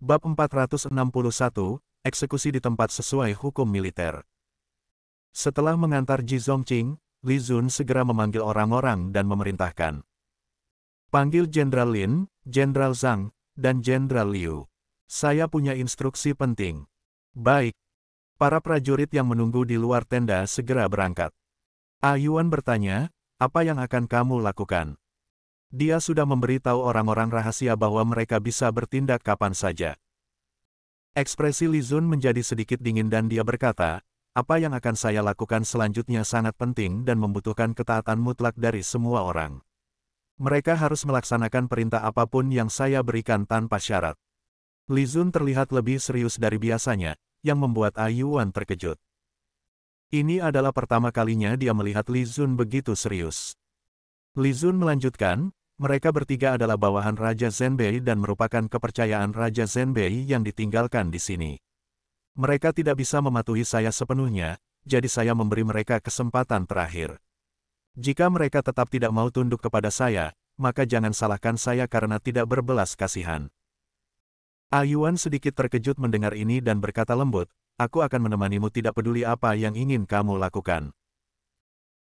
Bab 461, Eksekusi di tempat sesuai hukum militer. Setelah mengantar Ji Zongqing, Li Zun segera memanggil orang-orang dan memerintahkan. Panggil Jenderal Lin, Jenderal Zhang, dan Jenderal Liu. Saya punya instruksi penting. Baik. Para prajurit yang menunggu di luar tenda segera berangkat. Ayuan ah bertanya, apa yang akan kamu lakukan? Dia sudah memberitahu orang-orang rahasia bahwa mereka bisa bertindak kapan saja. Ekspresi Lizun menjadi sedikit dingin dan dia berkata, apa yang akan saya lakukan selanjutnya sangat penting dan membutuhkan ketaatan mutlak dari semua orang. Mereka harus melaksanakan perintah apapun yang saya berikan tanpa syarat. Lizun terlihat lebih serius dari biasanya, yang membuat Ayuan terkejut. Ini adalah pertama kalinya dia melihat Lizun begitu serius. Lizun melanjutkan, mereka bertiga adalah bawahan Raja Zenbei dan merupakan kepercayaan Raja Zenbei yang ditinggalkan di sini. Mereka tidak bisa mematuhi saya sepenuhnya, jadi saya memberi mereka kesempatan terakhir. Jika mereka tetap tidak mau tunduk kepada saya, maka jangan salahkan saya karena tidak berbelas kasihan. Ayuan ah sedikit terkejut mendengar ini dan berkata lembut, aku akan menemanimu tidak peduli apa yang ingin kamu lakukan.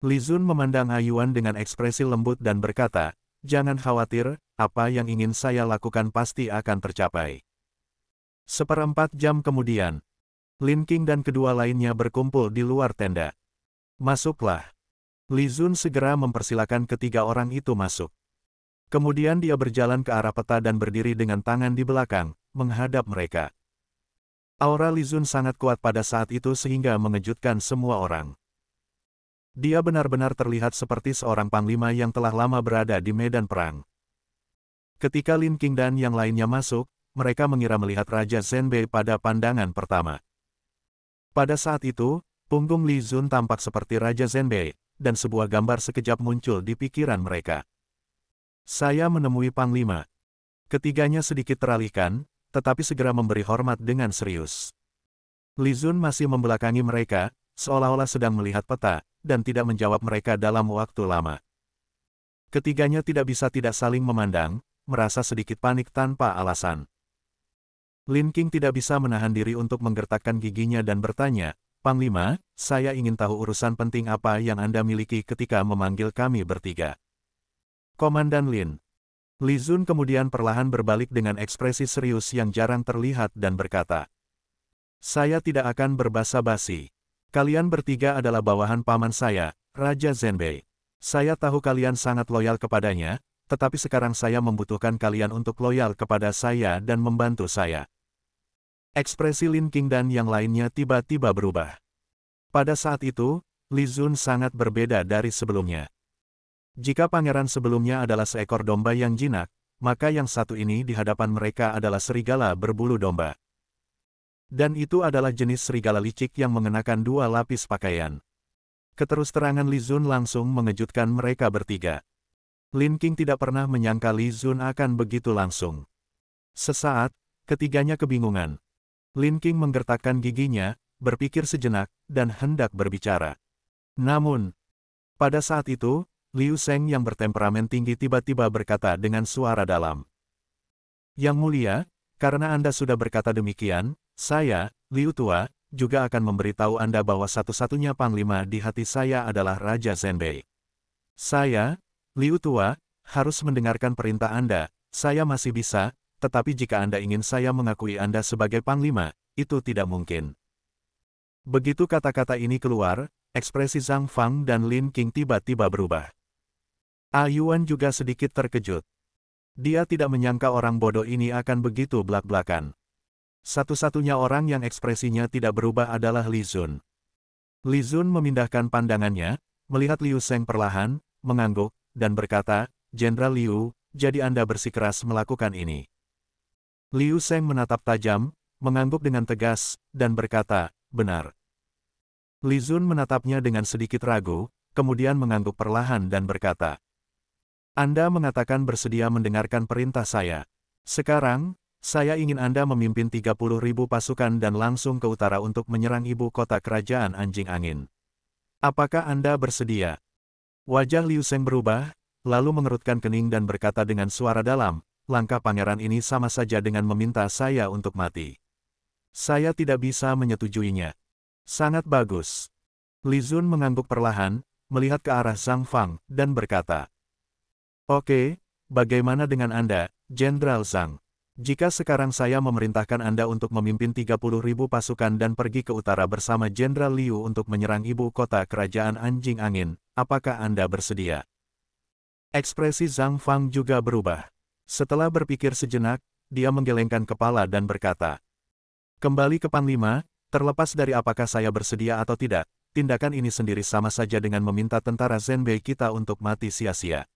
Lizun memandang Ayuan ah dengan ekspresi lembut dan berkata, Jangan khawatir, apa yang ingin saya lakukan pasti akan tercapai. Seperempat jam kemudian, Lin King dan kedua lainnya berkumpul di luar tenda. Masuklah. Li Zun segera mempersilahkan ketiga orang itu masuk. Kemudian dia berjalan ke arah peta dan berdiri dengan tangan di belakang, menghadap mereka. Aura Li Zun sangat kuat pada saat itu sehingga mengejutkan semua orang. Dia benar-benar terlihat seperti seorang panglima yang telah lama berada di medan perang. Ketika Lin King dan yang lainnya masuk, mereka mengira melihat Raja Zenbei pada pandangan pertama. Pada saat itu, punggung Li Zun tampak seperti Raja Zenbei, dan sebuah gambar sekejap muncul di pikiran mereka. Saya menemui Panglima. Ketiganya sedikit teralihkan, tetapi segera memberi hormat dengan serius. Li Zun masih membelakangi mereka, seolah-olah sedang melihat peta, dan tidak menjawab mereka dalam waktu lama. Ketiganya tidak bisa tidak saling memandang, merasa sedikit panik tanpa alasan. Lin King tidak bisa menahan diri untuk menggertakkan giginya dan bertanya, Panglima, saya ingin tahu urusan penting apa yang Anda miliki ketika memanggil kami bertiga. Komandan Lin, Li Zun kemudian perlahan berbalik dengan ekspresi serius yang jarang terlihat dan berkata, Saya tidak akan berbasa-basi. Kalian bertiga adalah bawahan paman saya, Raja Zenbei. Saya tahu kalian sangat loyal kepadanya, tetapi sekarang saya membutuhkan kalian untuk loyal kepada saya dan membantu saya. Ekspresi Lin King dan yang lainnya tiba-tiba berubah. Pada saat itu, Li Zun sangat berbeda dari sebelumnya. Jika pangeran sebelumnya adalah seekor domba yang jinak, maka yang satu ini di hadapan mereka adalah serigala berbulu domba. Dan itu adalah jenis serigala licik yang mengenakan dua lapis pakaian. Keterusterangan Li Zun langsung mengejutkan mereka bertiga. Lin King tidak pernah menyangka Li Zun akan begitu langsung. Sesaat, ketiganya kebingungan. Lin King menggertakkan giginya, berpikir sejenak, dan hendak berbicara. Namun, pada saat itu, Liu Seng yang bertemperamen tinggi tiba-tiba berkata dengan suara dalam. Yang mulia, karena Anda sudah berkata demikian, saya, Liu Tua, juga akan memberitahu Anda bahwa satu-satunya panglima di hati saya adalah Raja Zenbei. Saya, Liu Tua, harus mendengarkan perintah Anda, saya masih bisa, tetapi jika Anda ingin saya mengakui Anda sebagai panglima, itu tidak mungkin. Begitu kata-kata ini keluar, ekspresi Zhang Fang dan Lin King tiba-tiba berubah. Ayuan juga sedikit terkejut. Dia tidak menyangka orang bodoh ini akan begitu belak-belakan. Satu-satunya orang yang ekspresinya tidak berubah adalah Li Zun. Li Zun memindahkan pandangannya, melihat Liu Seng perlahan, mengangguk, dan berkata, Jenderal Liu, jadi Anda bersikeras melakukan ini. Liu Seng menatap tajam, mengangguk dengan tegas, dan berkata, benar. Li Zun menatapnya dengan sedikit ragu, kemudian mengangguk perlahan dan berkata, Anda mengatakan bersedia mendengarkan perintah saya. Sekarang, saya ingin Anda memimpin 30 ribu pasukan dan langsung ke utara untuk menyerang ibu kota kerajaan anjing angin. Apakah Anda bersedia? Wajah Liu Seng berubah, lalu mengerutkan kening dan berkata dengan suara dalam, langkah pangeran ini sama saja dengan meminta saya untuk mati. Saya tidak bisa menyetujuinya. Sangat bagus. Li Zun mengangguk perlahan, melihat ke arah Zhang Fang, dan berkata, Oke, bagaimana dengan Anda, Jenderal Zhang? Jika sekarang saya memerintahkan Anda untuk memimpin 30.000 pasukan dan pergi ke utara bersama Jenderal Liu untuk menyerang ibu kota kerajaan anjing angin, apakah Anda bersedia? Ekspresi Zhang Fang juga berubah. Setelah berpikir sejenak, dia menggelengkan kepala dan berkata, Kembali ke Panglima, terlepas dari apakah saya bersedia atau tidak, tindakan ini sendiri sama saja dengan meminta tentara Zenbei kita untuk mati sia-sia.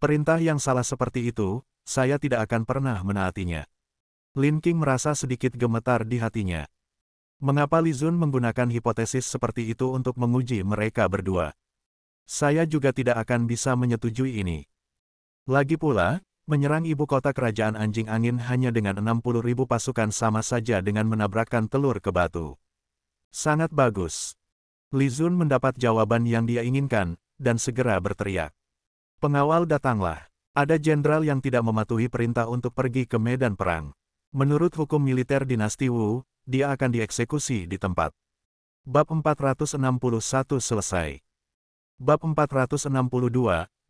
Perintah yang salah seperti itu, saya tidak akan pernah menaatinya. Lin King merasa sedikit gemetar di hatinya. Mengapa Li Zun menggunakan hipotesis seperti itu untuk menguji mereka berdua? Saya juga tidak akan bisa menyetujui ini. Lagi pula, menyerang ibu kota kerajaan anjing angin hanya dengan 60 ribu pasukan sama saja dengan menabrakkan telur ke batu. Sangat bagus. Li Zun mendapat jawaban yang dia inginkan, dan segera berteriak. Pengawal datanglah. Ada jenderal yang tidak mematuhi perintah untuk pergi ke medan perang. Menurut hukum militer dinasti Wu, dia akan dieksekusi di tempat. Bab 461 selesai. Bab 462,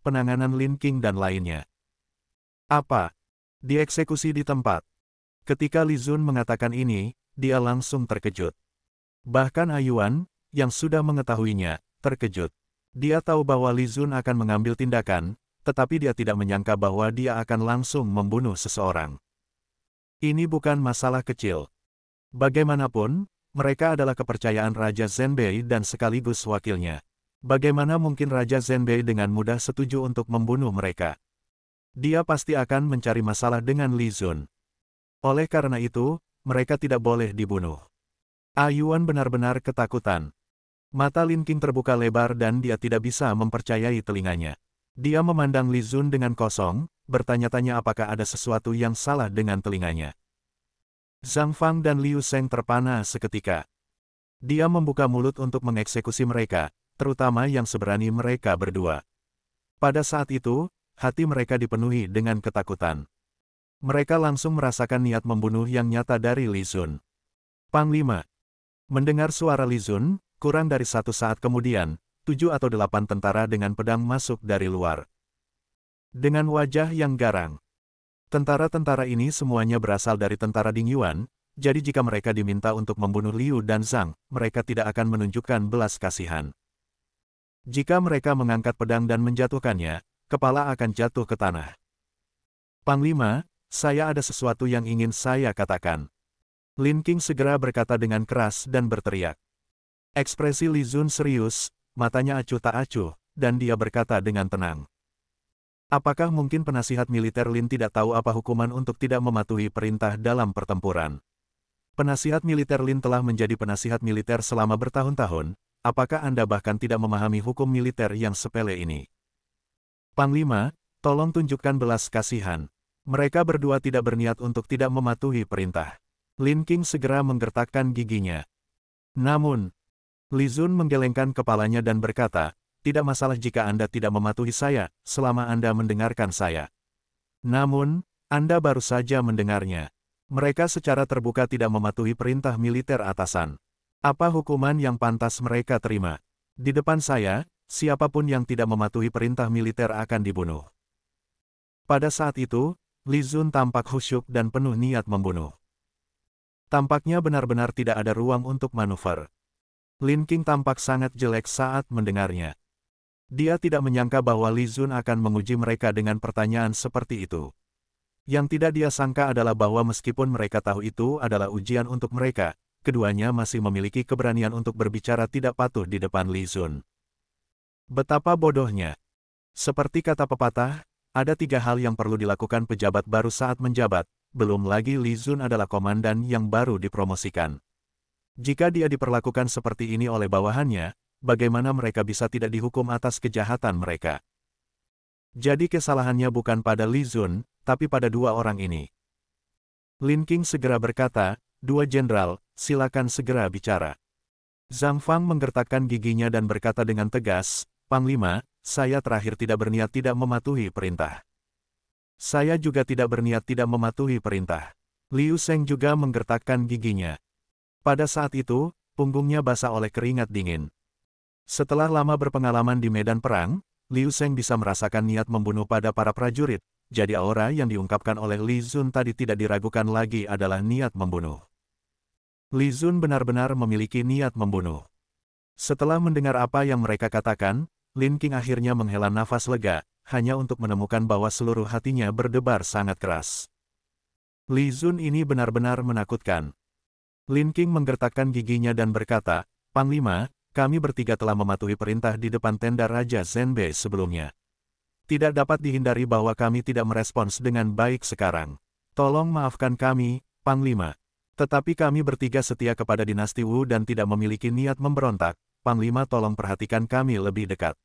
penanganan Lin King dan lainnya. Apa? Dieksekusi di tempat. Ketika Li Zun mengatakan ini, dia langsung terkejut. Bahkan Ayuan, yang sudah mengetahuinya, terkejut. Dia tahu bahwa Li Zun akan mengambil tindakan, tetapi dia tidak menyangka bahwa dia akan langsung membunuh seseorang. Ini bukan masalah kecil. Bagaimanapun, mereka adalah kepercayaan Raja Zenbei dan sekaligus wakilnya. Bagaimana mungkin Raja Zenbei dengan mudah setuju untuk membunuh mereka? Dia pasti akan mencari masalah dengan Li Zun. Oleh karena itu, mereka tidak boleh dibunuh. Ayuan ah benar-benar ketakutan. Mata Lin King terbuka lebar dan dia tidak bisa mempercayai telinganya. Dia memandang Li Zun dengan kosong, bertanya-tanya apakah ada sesuatu yang salah dengan telinganya. Zhang Fang dan Liu Sheng terpana seketika. Dia membuka mulut untuk mengeksekusi mereka, terutama yang seberani mereka berdua. Pada saat itu, hati mereka dipenuhi dengan ketakutan. Mereka langsung merasakan niat membunuh yang nyata dari Li Zun. Panglima. Mendengar suara Li Zun, kurang dari satu saat kemudian, tujuh atau delapan tentara dengan pedang masuk dari luar. Dengan wajah yang garang. Tentara-tentara ini semuanya berasal dari tentara Ding Yuan, jadi jika mereka diminta untuk membunuh Liu dan Zhang, mereka tidak akan menunjukkan belas kasihan. Jika mereka mengangkat pedang dan menjatuhkannya, kepala akan jatuh ke tanah. Panglima, saya ada sesuatu yang ingin saya katakan. Lin King segera berkata dengan keras dan berteriak. Ekspresi Li Zun serius, matanya acuh tak acuh, dan dia berkata dengan tenang. Apakah mungkin penasihat militer Lin tidak tahu apa hukuman untuk tidak mematuhi perintah dalam pertempuran? Penasihat militer Lin telah menjadi penasihat militer selama bertahun-tahun, apakah Anda bahkan tidak memahami hukum militer yang sepele ini? Panglima, tolong tunjukkan belas kasihan. Mereka berdua tidak berniat untuk tidak mematuhi perintah. Lin King segera menggertakkan giginya. Namun, Li Zun menggelengkan kepalanya dan berkata, tidak masalah jika Anda tidak mematuhi saya, selama Anda mendengarkan saya. Namun, Anda baru saja mendengarnya. Mereka secara terbuka tidak mematuhi perintah militer atasan. Apa hukuman yang pantas mereka terima? Di depan saya, siapapun yang tidak mematuhi perintah militer akan dibunuh. Pada saat itu, Li Zun tampak khusyuk dan penuh niat membunuh. Tampaknya benar-benar tidak ada ruang untuk manuver. Lin King tampak sangat jelek saat mendengarnya. Dia tidak menyangka bahwa Li Zun akan menguji mereka dengan pertanyaan seperti itu. Yang tidak dia sangka adalah bahwa meskipun mereka tahu itu adalah ujian untuk mereka, keduanya masih memiliki keberanian untuk berbicara tidak patuh di depan Li Zun. Betapa bodohnya. Seperti kata pepatah, ada tiga hal yang perlu dilakukan pejabat baru saat menjabat, belum lagi Li Zun adalah komandan yang baru dipromosikan. Jika dia diperlakukan seperti ini oleh bawahannya, bagaimana mereka bisa tidak dihukum atas kejahatan mereka? Jadi kesalahannya bukan pada Li Zun, tapi pada dua orang ini. Lin King segera berkata, dua jenderal, silakan segera bicara. Zhang Fang menggertakkan giginya dan berkata dengan tegas, Panglima, saya terakhir tidak berniat tidak mematuhi perintah. Saya juga tidak berniat tidak mematuhi perintah. Liu Seng juga menggertakkan giginya. Pada saat itu, punggungnya basah oleh keringat dingin. Setelah lama berpengalaman di medan perang, Liu Sheng bisa merasakan niat membunuh pada para prajurit, jadi aura yang diungkapkan oleh Li Zun tadi tidak diragukan lagi adalah niat membunuh. Li Zun benar-benar memiliki niat membunuh. Setelah mendengar apa yang mereka katakan, Lin King akhirnya menghela nafas lega, hanya untuk menemukan bahwa seluruh hatinya berdebar sangat keras. Li Zun ini benar-benar menakutkan. Lin King menggertakkan giginya dan berkata, Panglima, kami bertiga telah mematuhi perintah di depan tenda Raja Zenbei sebelumnya. Tidak dapat dihindari bahwa kami tidak merespons dengan baik sekarang. Tolong maafkan kami, Panglima. Tetapi kami bertiga setia kepada dinasti Wu dan tidak memiliki niat memberontak. Panglima tolong perhatikan kami lebih dekat.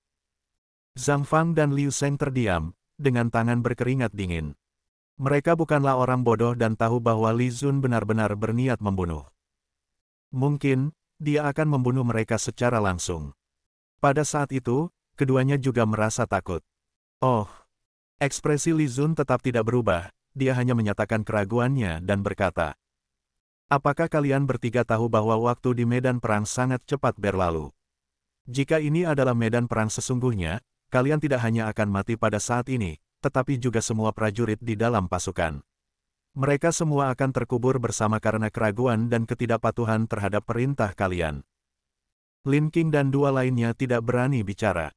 Zhang Fang dan Liu Sheng terdiam, dengan tangan berkeringat dingin. Mereka bukanlah orang bodoh dan tahu bahwa Li Zun benar-benar berniat membunuh. Mungkin, dia akan membunuh mereka secara langsung. Pada saat itu, keduanya juga merasa takut. Oh, ekspresi Li Zun tetap tidak berubah, dia hanya menyatakan keraguannya dan berkata, Apakah kalian bertiga tahu bahwa waktu di medan perang sangat cepat berlalu? Jika ini adalah medan perang sesungguhnya, kalian tidak hanya akan mati pada saat ini, tetapi juga semua prajurit di dalam pasukan. Mereka semua akan terkubur bersama karena keraguan dan ketidakpatuhan terhadap perintah kalian. Lin King dan dua lainnya tidak berani bicara.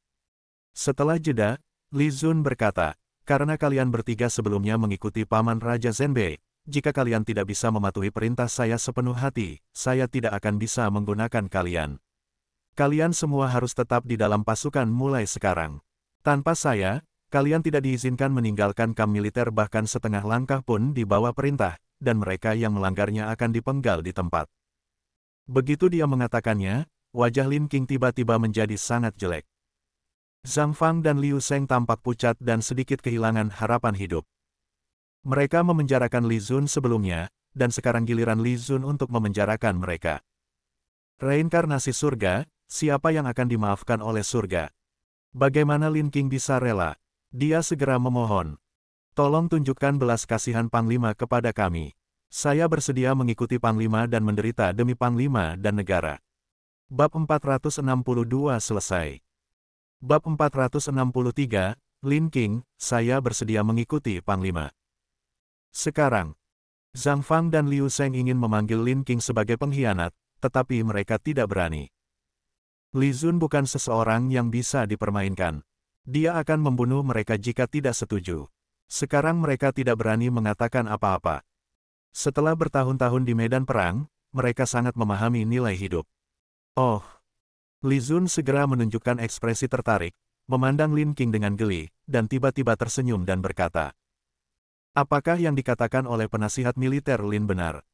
Setelah jeda, Li Zun berkata, karena kalian bertiga sebelumnya mengikuti Paman Raja Zenbei, jika kalian tidak bisa mematuhi perintah saya sepenuh hati, saya tidak akan bisa menggunakan kalian. Kalian semua harus tetap di dalam pasukan mulai sekarang. Tanpa saya, kalian tidak diizinkan meninggalkan kamp militer bahkan setengah langkah pun di bawah perintah, dan mereka yang melanggarnya akan dipenggal di tempat. Begitu dia mengatakannya, wajah Lin King tiba-tiba menjadi sangat jelek. Zhang Fang dan Liu Sheng tampak pucat dan sedikit kehilangan harapan hidup. Mereka memenjarakan Li Zun sebelumnya, dan sekarang giliran Li Zun untuk memenjarakan mereka. Reinkarnasi surga, siapa yang akan dimaafkan oleh surga? Bagaimana Lin King bisa rela? Dia segera memohon. Tolong tunjukkan belas kasihan Panglima kepada kami. Saya bersedia mengikuti Panglima dan menderita demi Panglima dan negara. Bab 462 selesai. Bab 463, Lin King, saya bersedia mengikuti Panglima. Sekarang, Zhang Fang dan Liu Zheng ingin memanggil Lin King sebagai pengkhianat, tetapi mereka tidak berani. Li Zun bukan seseorang yang bisa dipermainkan. Dia akan membunuh mereka jika tidak setuju. Sekarang mereka tidak berani mengatakan apa-apa. Setelah bertahun-tahun di medan perang, mereka sangat memahami nilai hidup. Oh! Li Zun segera menunjukkan ekspresi tertarik, memandang Lin King dengan geli, dan tiba-tiba tersenyum dan berkata, Apakah yang dikatakan oleh penasihat militer Lin benar?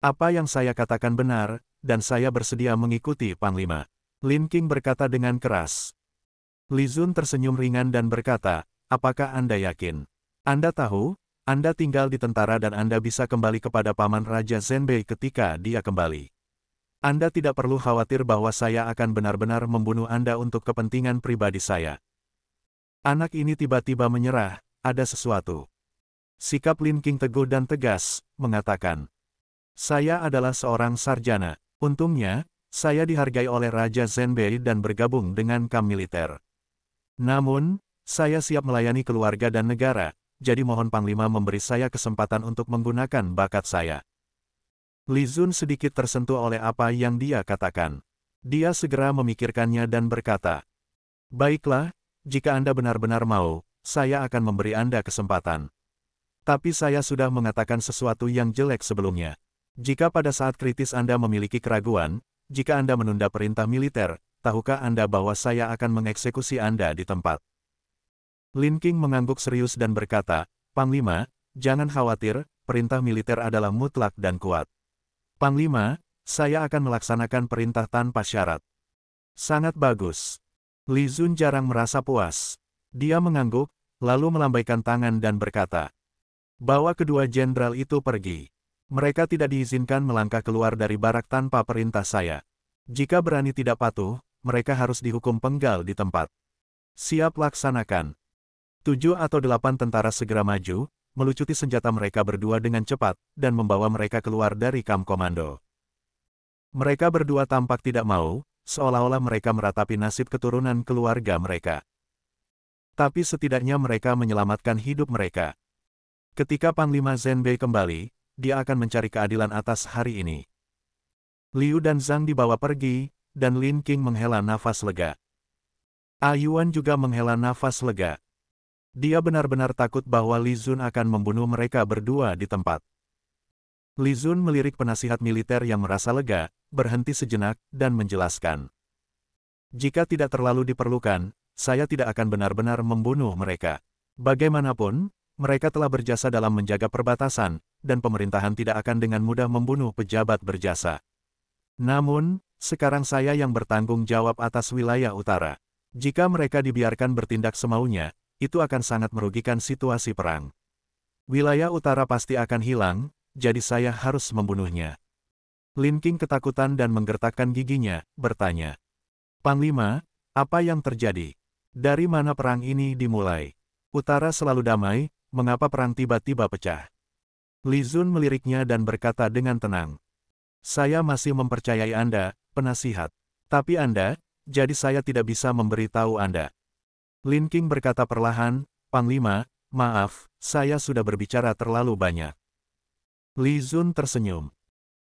Apa yang saya katakan benar, dan saya bersedia mengikuti Panglima. Lin King berkata dengan keras. Lizun tersenyum ringan dan berkata, apakah Anda yakin? Anda tahu, Anda tinggal di tentara dan Anda bisa kembali kepada Paman Raja Zenbei ketika dia kembali. Anda tidak perlu khawatir bahwa saya akan benar-benar membunuh Anda untuk kepentingan pribadi saya. Anak ini tiba-tiba menyerah, ada sesuatu. Sikap Lin King teguh dan tegas, mengatakan. Saya adalah seorang sarjana. Untungnya, saya dihargai oleh Raja Zenbei dan bergabung dengan kam militer. Namun, saya siap melayani keluarga dan negara, jadi mohon Panglima memberi saya kesempatan untuk menggunakan bakat saya. Li Zun sedikit tersentuh oleh apa yang dia katakan. Dia segera memikirkannya dan berkata, Baiklah, jika Anda benar-benar mau, saya akan memberi Anda kesempatan. Tapi saya sudah mengatakan sesuatu yang jelek sebelumnya. Jika pada saat kritis Anda memiliki keraguan, jika Anda menunda perintah militer, tahukah Anda bahwa saya akan mengeksekusi Anda di tempat? Lin King mengangguk serius dan berkata, Panglima, jangan khawatir, perintah militer adalah mutlak dan kuat. Panglima, saya akan melaksanakan perintah tanpa syarat. Sangat bagus. Li Zun jarang merasa puas. Dia mengangguk, lalu melambaikan tangan dan berkata, Bawa kedua jenderal itu pergi. Mereka tidak diizinkan melangkah keluar dari barak tanpa perintah saya. Jika berani tidak patuh, mereka harus dihukum penggal di tempat. Siap laksanakan. Tujuh atau delapan tentara segera maju, melucuti senjata mereka berdua dengan cepat, dan membawa mereka keluar dari kam komando. Mereka berdua tampak tidak mau, seolah-olah mereka meratapi nasib keturunan keluarga mereka. Tapi setidaknya mereka menyelamatkan hidup mereka. Ketika Panglima Zenbei kembali, dia akan mencari keadilan atas hari ini. Liu dan Zhang dibawa pergi, dan Lin King menghela nafas lega. Ayuan juga menghela nafas lega. Dia benar-benar takut bahwa Lizun akan membunuh mereka berdua di tempat. Lizun melirik penasihat militer yang merasa lega, berhenti sejenak, dan menjelaskan. Jika tidak terlalu diperlukan, saya tidak akan benar-benar membunuh mereka. Bagaimanapun, mereka telah berjasa dalam menjaga perbatasan, dan pemerintahan tidak akan dengan mudah membunuh pejabat berjasa. Namun, sekarang saya yang bertanggung jawab atas wilayah utara. Jika mereka dibiarkan bertindak semaunya, itu akan sangat merugikan situasi perang. Wilayah utara pasti akan hilang, jadi saya harus membunuhnya. Lin King ketakutan dan menggertakkan giginya, bertanya. Panglima, apa yang terjadi? Dari mana perang ini dimulai? Utara selalu damai, mengapa perang tiba-tiba pecah? Li Zun meliriknya dan berkata dengan tenang, saya masih mempercayai Anda, penasihat. Tapi Anda, jadi saya tidak bisa memberitahu Anda. Lin King berkata perlahan, Panglima, maaf, saya sudah berbicara terlalu banyak. Li Zun tersenyum.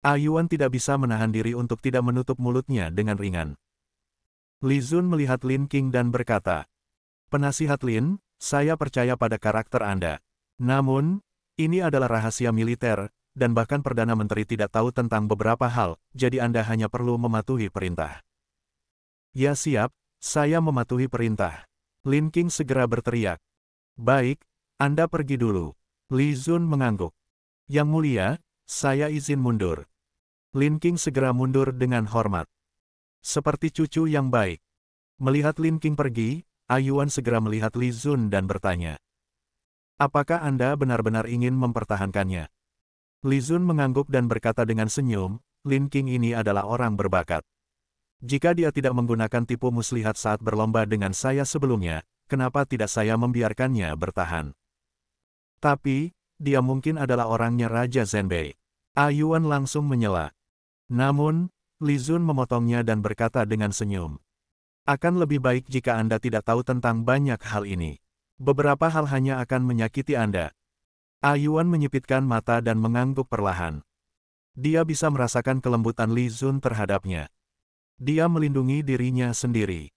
Ayuan ah tidak bisa menahan diri untuk tidak menutup mulutnya dengan ringan. Li Zun melihat Lin King dan berkata, Penasihat Lin, saya percaya pada karakter Anda. Namun, ini adalah rahasia militer, dan bahkan Perdana Menteri tidak tahu tentang beberapa hal, jadi Anda hanya perlu mematuhi perintah. Ya siap, saya mematuhi perintah. Lin King segera berteriak. Baik, Anda pergi dulu. Li Zun mengangguk. Yang mulia, saya izin mundur. Lin King segera mundur dengan hormat. Seperti cucu yang baik. Melihat Lin King pergi, Ayuan segera melihat Li Zun dan bertanya. Apakah Anda benar-benar ingin mempertahankannya? Li Zun mengangguk dan berkata dengan senyum, Lin King ini adalah orang berbakat. Jika dia tidak menggunakan tipu muslihat saat berlomba dengan saya sebelumnya, kenapa tidak saya membiarkannya bertahan? Tapi, dia mungkin adalah orangnya Raja Zenbei. Ayuan langsung menyela. Namun, Li Zun memotongnya dan berkata dengan senyum. Akan lebih baik jika Anda tidak tahu tentang banyak hal ini. Beberapa hal hanya akan menyakiti Anda, Ayuan ah menyipitkan mata dan mengangguk perlahan. Dia bisa merasakan kelembutan Li Zun terhadapnya. Dia melindungi dirinya sendiri.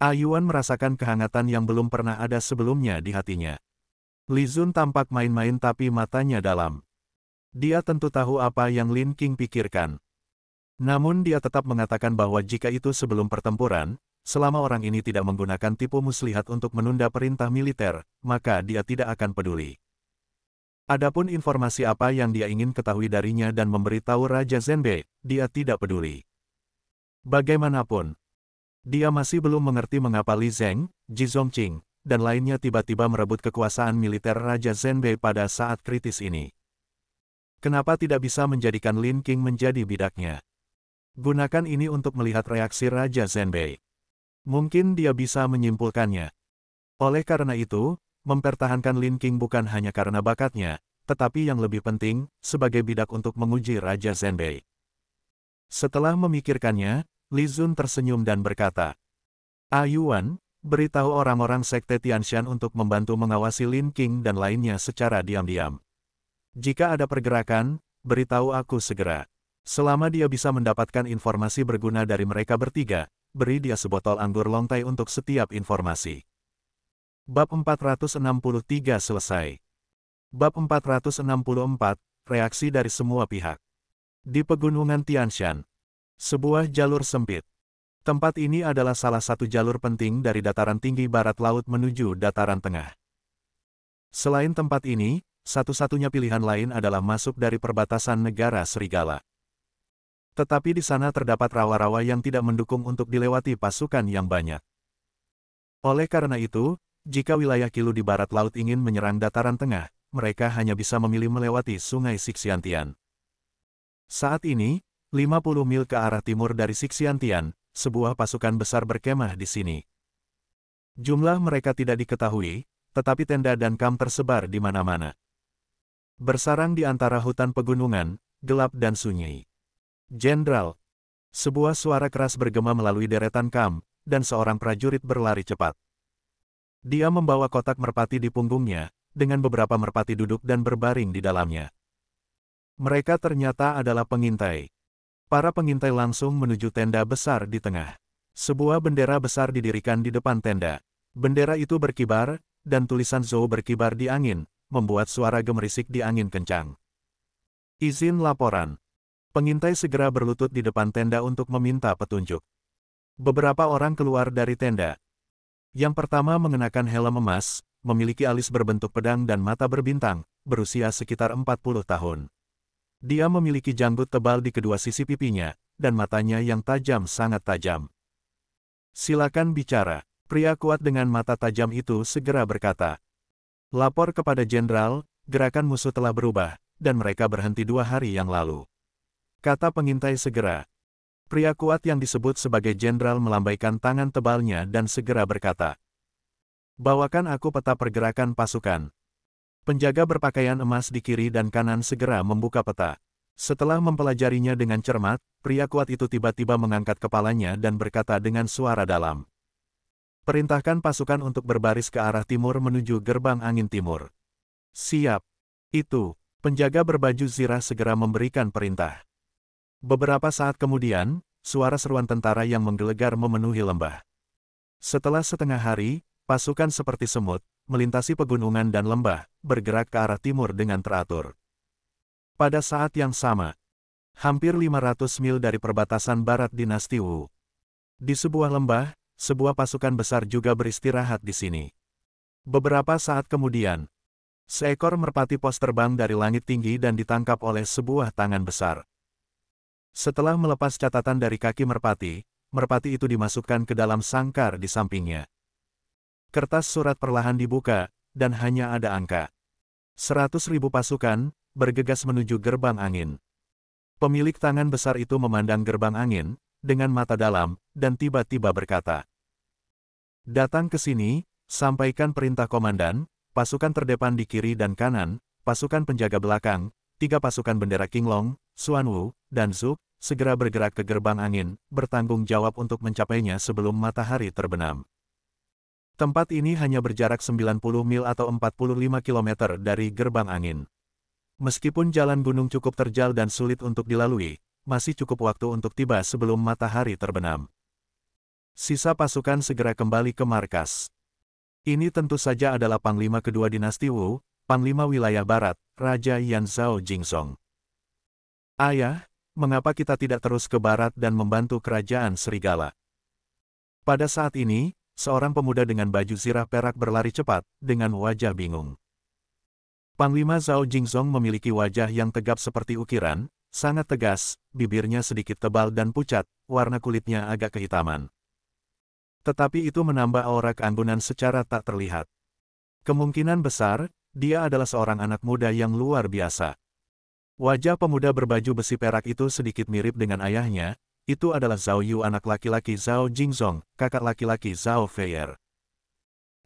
Ayuan ah merasakan kehangatan yang belum pernah ada sebelumnya di hatinya. Li Zun tampak main-main tapi matanya dalam. Dia tentu tahu apa yang Lin King pikirkan. Namun dia tetap mengatakan bahwa jika itu sebelum pertempuran, selama orang ini tidak menggunakan tipu muslihat untuk menunda perintah militer, maka dia tidak akan peduli. Adapun informasi apa yang dia ingin ketahui darinya dan memberitahu Raja Zenbei, dia tidak peduli. Bagaimanapun, dia masih belum mengerti mengapa Li Zeng, Ji Zongqing, dan lainnya tiba-tiba merebut kekuasaan militer Raja Zenbei pada saat kritis ini. Kenapa tidak bisa menjadikan Lin King menjadi bidaknya? Gunakan ini untuk melihat reaksi Raja Zenbei. Mungkin dia bisa menyimpulkannya. Oleh karena itu, mempertahankan Lin King bukan hanya karena bakatnya, tetapi yang lebih penting, sebagai bidak untuk menguji Raja Zenbei. Setelah memikirkannya, Li Zun tersenyum dan berkata, Ayuan, beritahu orang-orang Sekte Tianshan untuk membantu mengawasi Lin King dan lainnya secara diam-diam. Jika ada pergerakan, beritahu aku segera. Selama dia bisa mendapatkan informasi berguna dari mereka bertiga, beri dia sebotol anggur longtai untuk setiap informasi. Bab 463 selesai. Bab 464, Reaksi dari semua pihak. Di Pegunungan Tianshan, sebuah jalur sempit. Tempat ini adalah salah satu jalur penting dari dataran tinggi barat laut menuju dataran tengah. Selain tempat ini, satu-satunya pilihan lain adalah masuk dari perbatasan negara serigala. Tetapi di sana terdapat rawa-rawa yang tidak mendukung untuk dilewati pasukan yang banyak. Oleh karena itu, jika wilayah Kilu di barat laut ingin menyerang dataran tengah, mereka hanya bisa memilih melewati sungai Siksiantian. Saat ini, 50 mil ke arah timur dari Siksiantian, sebuah pasukan besar berkemah di sini. Jumlah mereka tidak diketahui, tetapi tenda dan kam tersebar di mana-mana. Bersarang di antara hutan pegunungan, gelap dan sunyi. Jenderal, sebuah suara keras bergema melalui deretan kam, dan seorang prajurit berlari cepat. Dia membawa kotak merpati di punggungnya, dengan beberapa merpati duduk dan berbaring di dalamnya. Mereka ternyata adalah pengintai. Para pengintai langsung menuju tenda besar di tengah. Sebuah bendera besar didirikan di depan tenda. Bendera itu berkibar, dan tulisan Zhou berkibar di angin, membuat suara gemerisik di angin kencang. Izin laporan. Pengintai segera berlutut di depan tenda untuk meminta petunjuk. Beberapa orang keluar dari tenda, yang pertama mengenakan helm emas, memiliki alis berbentuk pedang dan mata berbintang, berusia sekitar 40 tahun. Dia memiliki janggut tebal di kedua sisi pipinya, dan matanya yang tajam sangat tajam. Silakan bicara, pria kuat dengan mata tajam itu segera berkata. Lapor kepada jenderal, gerakan musuh telah berubah, dan mereka berhenti dua hari yang lalu. Kata pengintai segera, Pria kuat yang disebut sebagai jenderal melambaikan tangan tebalnya dan segera berkata, Bawakan aku peta pergerakan pasukan. Penjaga berpakaian emas di kiri dan kanan segera membuka peta. Setelah mempelajarinya dengan cermat, pria kuat itu tiba-tiba mengangkat kepalanya dan berkata dengan suara dalam. Perintahkan pasukan untuk berbaris ke arah timur menuju gerbang angin timur. Siap. Itu, penjaga berbaju zirah segera memberikan perintah. Beberapa saat kemudian, suara seruan tentara yang menggelegar memenuhi lembah. Setelah setengah hari, pasukan seperti semut, melintasi pegunungan dan lembah, bergerak ke arah timur dengan teratur. Pada saat yang sama, hampir 500 mil dari perbatasan barat dinasti Wu. Di sebuah lembah, sebuah pasukan besar juga beristirahat di sini. Beberapa saat kemudian, seekor merpati pos terbang dari langit tinggi dan ditangkap oleh sebuah tangan besar. Setelah melepas catatan dari kaki merpati, merpati itu dimasukkan ke dalam sangkar di sampingnya. Kertas surat perlahan dibuka, dan hanya ada angka. Seratus ribu pasukan, bergegas menuju gerbang angin. Pemilik tangan besar itu memandang gerbang angin, dengan mata dalam, dan tiba-tiba berkata, Datang ke sini, sampaikan perintah komandan, pasukan terdepan di kiri dan kanan, pasukan penjaga belakang, tiga pasukan bendera Kinglong, Suanwu, dan Zuk, segera bergerak ke gerbang angin, bertanggung jawab untuk mencapainya sebelum matahari terbenam. Tempat ini hanya berjarak 90 mil atau 45 km dari gerbang angin. Meskipun jalan gunung cukup terjal dan sulit untuk dilalui, masih cukup waktu untuk tiba sebelum matahari terbenam. Sisa pasukan segera kembali ke markas. Ini tentu saja adalah Panglima kedua dinasti Wu, Panglima wilayah barat, Raja Yan Zhao Jingsong. Ayah, mengapa kita tidak terus ke barat dan membantu kerajaan Serigala? Pada saat ini, seorang pemuda dengan baju zirah perak berlari cepat, dengan wajah bingung. Panglima Zhao Jingzong memiliki wajah yang tegap seperti ukiran, sangat tegas, bibirnya sedikit tebal dan pucat, warna kulitnya agak kehitaman. Tetapi itu menambah aura keanggunan secara tak terlihat. Kemungkinan besar, dia adalah seorang anak muda yang luar biasa. Wajah pemuda berbaju besi perak itu sedikit mirip dengan ayahnya, itu adalah Zhao Yu anak laki-laki Zhao Jingzong, kakak laki-laki Zhao Feier.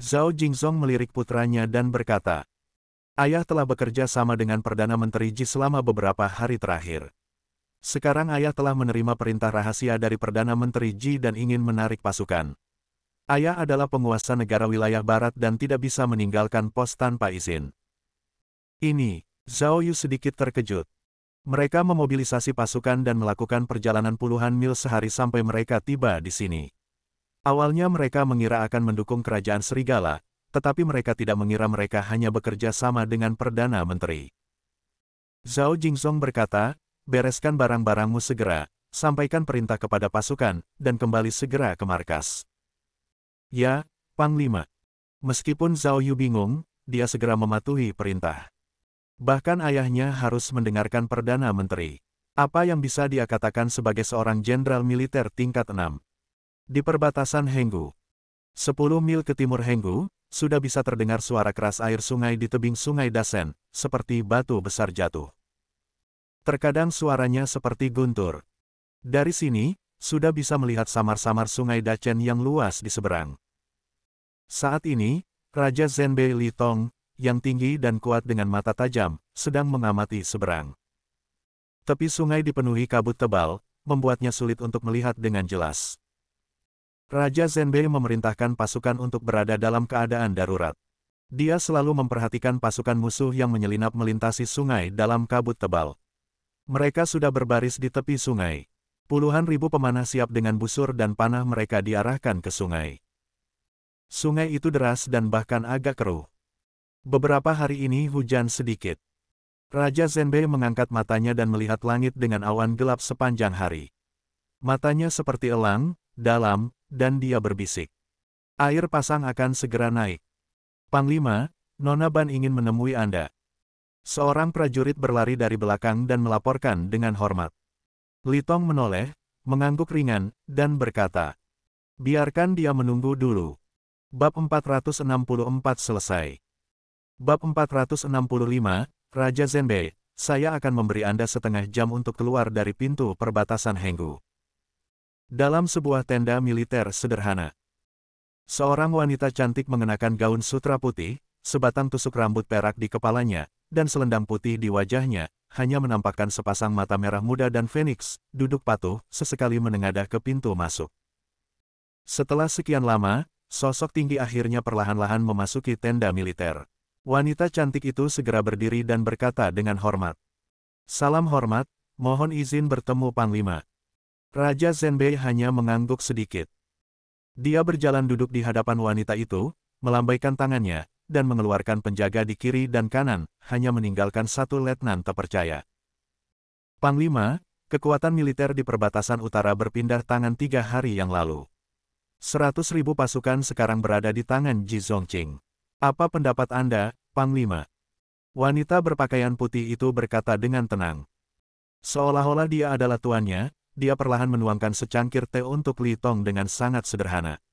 Zhao Jingzong melirik putranya dan berkata, Ayah telah bekerja sama dengan Perdana Menteri Ji selama beberapa hari terakhir. Sekarang ayah telah menerima perintah rahasia dari Perdana Menteri Ji dan ingin menarik pasukan. Ayah adalah penguasa negara wilayah barat dan tidak bisa meninggalkan pos tanpa izin. Ini, Zhao Yu sedikit terkejut. Mereka memobilisasi pasukan dan melakukan perjalanan puluhan mil sehari sampai mereka tiba di sini. Awalnya mereka mengira akan mendukung kerajaan Serigala, tetapi mereka tidak mengira mereka hanya bekerja sama dengan Perdana Menteri. Zhao Jingzong berkata, bereskan barang-barangmu segera, sampaikan perintah kepada pasukan, dan kembali segera ke markas. Ya, Panglima. Meskipun Zhao Yu bingung, dia segera mematuhi perintah. Bahkan ayahnya harus mendengarkan Perdana Menteri. Apa yang bisa dia katakan sebagai seorang jenderal militer tingkat 6? Di perbatasan Henggu. 10 mil ke timur Henggu, sudah bisa terdengar suara keras air sungai di tebing sungai Dasen, seperti batu besar jatuh. Terkadang suaranya seperti guntur. Dari sini, sudah bisa melihat samar-samar sungai Dacen yang luas di seberang. Saat ini, Raja Zenbei litong yang tinggi dan kuat dengan mata tajam, sedang mengamati seberang. Tepi sungai dipenuhi kabut tebal, membuatnya sulit untuk melihat dengan jelas. Raja Zenbei memerintahkan pasukan untuk berada dalam keadaan darurat. Dia selalu memperhatikan pasukan musuh yang menyelinap melintasi sungai dalam kabut tebal. Mereka sudah berbaris di tepi sungai. Puluhan ribu pemanah siap dengan busur dan panah mereka diarahkan ke sungai. Sungai itu deras dan bahkan agak keruh. Beberapa hari ini hujan sedikit. Raja Zenbei mengangkat matanya dan melihat langit dengan awan gelap sepanjang hari. Matanya seperti elang, dalam, dan dia berbisik. Air pasang akan segera naik. Panglima, Nona Ban ingin menemui Anda. Seorang prajurit berlari dari belakang dan melaporkan dengan hormat. Litong menoleh, mengangguk ringan, dan berkata, Biarkan dia menunggu dulu. Bab 464 selesai. Bab 465, Raja Zenbei, saya akan memberi Anda setengah jam untuk keluar dari pintu perbatasan Henggu. Dalam sebuah tenda militer sederhana, seorang wanita cantik mengenakan gaun sutra putih, sebatang tusuk rambut perak di kepalanya, dan selendang putih di wajahnya, hanya menampakkan sepasang mata merah muda dan Phoenix, duduk patuh, sesekali menengadah ke pintu masuk. Setelah sekian lama, sosok tinggi akhirnya perlahan-lahan memasuki tenda militer. Wanita cantik itu segera berdiri dan berkata dengan hormat. Salam hormat, mohon izin bertemu Panglima. Raja Zenbei hanya mengangguk sedikit. Dia berjalan duduk di hadapan wanita itu, melambaikan tangannya, dan mengeluarkan penjaga di kiri dan kanan, hanya meninggalkan satu letnan terpercaya. Panglima, kekuatan militer di perbatasan utara berpindah tangan tiga hari yang lalu. Seratus ribu pasukan sekarang berada di tangan Ji Zongqing. Apa pendapat Anda, Panglima? Wanita berpakaian putih itu berkata dengan tenang. Seolah-olah dia adalah tuannya, dia perlahan menuangkan secangkir teh untuk Li Tong dengan sangat sederhana.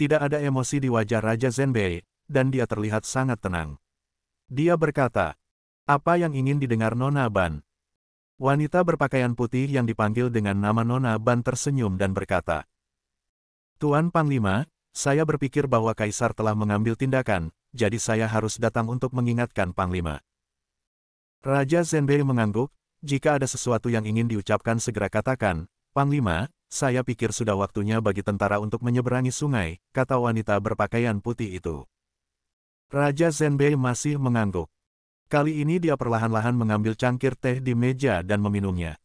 Tidak ada emosi di wajah Raja Zenbei, dan dia terlihat sangat tenang. Dia berkata, apa yang ingin didengar Nona Ban? Wanita berpakaian putih yang dipanggil dengan nama Nona Ban tersenyum dan berkata, Tuan Panglima, saya berpikir bahwa Kaisar telah mengambil tindakan, jadi saya harus datang untuk mengingatkan Panglima. Raja Zenbei mengangguk, jika ada sesuatu yang ingin diucapkan segera katakan, Panglima, saya pikir sudah waktunya bagi tentara untuk menyeberangi sungai, kata wanita berpakaian putih itu. Raja Zenbei masih mengangguk. Kali ini dia perlahan-lahan mengambil cangkir teh di meja dan meminumnya.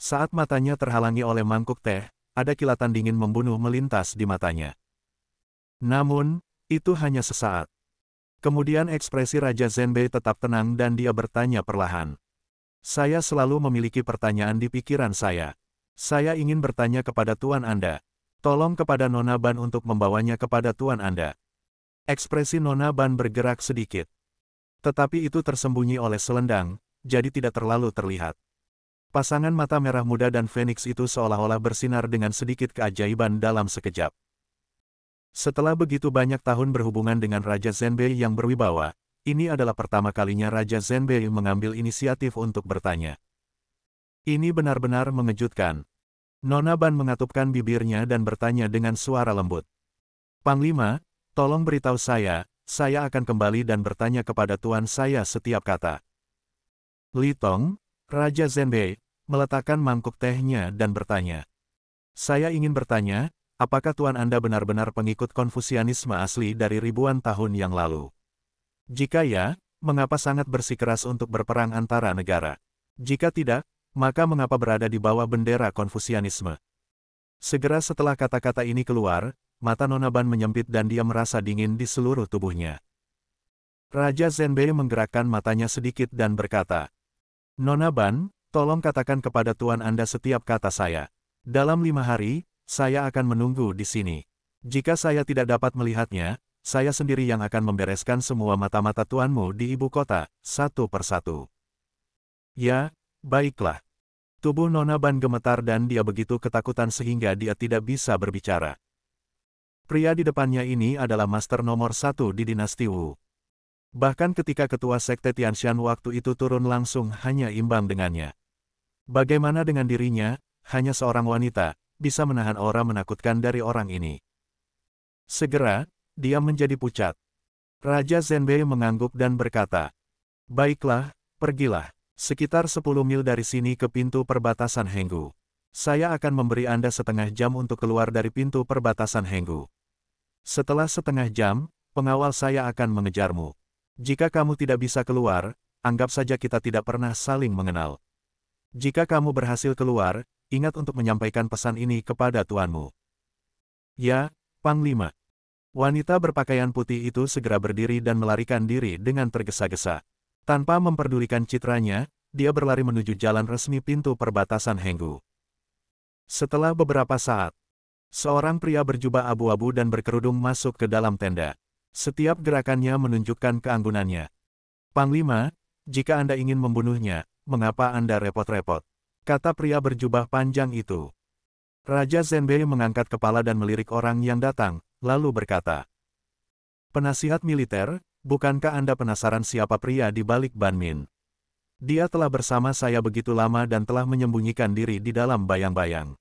Saat matanya terhalangi oleh mangkuk teh, ada kilatan dingin membunuh melintas di matanya. Namun, itu hanya sesaat. Kemudian ekspresi Raja Zenbei tetap tenang dan dia bertanya perlahan. Saya selalu memiliki pertanyaan di pikiran saya. Saya ingin bertanya kepada Tuan Anda. Tolong kepada Nona Ban untuk membawanya kepada Tuan Anda. Ekspresi Nona Ban bergerak sedikit. Tetapi itu tersembunyi oleh selendang, jadi tidak terlalu terlihat. Pasangan mata merah muda dan Phoenix itu seolah-olah bersinar dengan sedikit keajaiban dalam sekejap. Setelah begitu banyak tahun berhubungan dengan Raja Zenbei yang berwibawa, ini adalah pertama kalinya Raja Zenbei mengambil inisiatif untuk bertanya. Ini benar-benar mengejutkan. Nona Ban mengatupkan bibirnya dan bertanya dengan suara lembut. Panglima, tolong beritahu saya, saya akan kembali dan bertanya kepada tuan saya setiap kata. Li Tong, Raja Zenbei, meletakkan mangkuk tehnya dan bertanya. Saya ingin bertanya, apakah Tuan Anda benar-benar pengikut Konfusianisme asli dari ribuan tahun yang lalu? Jika ya, mengapa sangat bersikeras untuk berperang antara negara? Jika tidak, maka mengapa berada di bawah bendera Konfusianisme? Segera setelah kata-kata ini keluar, mata Nonaban menyempit dan dia merasa dingin di seluruh tubuhnya. Raja Zenbei menggerakkan matanya sedikit dan berkata, Nonaban, tolong katakan kepada Tuan Anda setiap kata saya. Dalam lima hari, saya akan menunggu di sini. Jika saya tidak dapat melihatnya, saya sendiri yang akan membereskan semua mata-mata tuanmu di ibu kota, satu persatu. Ya, baiklah. Tubuh Nona Ban gemetar dan dia begitu ketakutan sehingga dia tidak bisa berbicara. Pria di depannya ini adalah master nomor satu di dinasti Wu. Bahkan ketika ketua sekte Tianxian waktu itu turun langsung hanya imbang dengannya. Bagaimana dengan dirinya, hanya seorang wanita, bisa menahan aura menakutkan dari orang ini. Segera, dia menjadi pucat. Raja Zenbei mengangguk dan berkata, Baiklah, pergilah, sekitar 10 mil dari sini ke pintu perbatasan Henggu. Saya akan memberi Anda setengah jam untuk keluar dari pintu perbatasan Henggu. Setelah setengah jam, pengawal saya akan mengejarmu. Jika kamu tidak bisa keluar, anggap saja kita tidak pernah saling mengenal. Jika kamu berhasil keluar, ingat untuk menyampaikan pesan ini kepada tuanmu. Ya, Panglima. Wanita berpakaian putih itu segera berdiri dan melarikan diri dengan tergesa-gesa. Tanpa memperdulikan citranya, dia berlari menuju jalan resmi pintu perbatasan Henggu. Setelah beberapa saat, seorang pria berjubah abu-abu dan berkerudung masuk ke dalam tenda. Setiap gerakannya menunjukkan keanggunannya. Panglima, jika Anda ingin membunuhnya, mengapa Anda repot-repot? kata pria berjubah panjang itu. Raja Zenbei mengangkat kepala dan melirik orang yang datang, lalu berkata, Penasihat militer, bukankah Anda penasaran siapa pria di balik Banmin? Dia telah bersama saya begitu lama dan telah menyembunyikan diri di dalam bayang-bayang.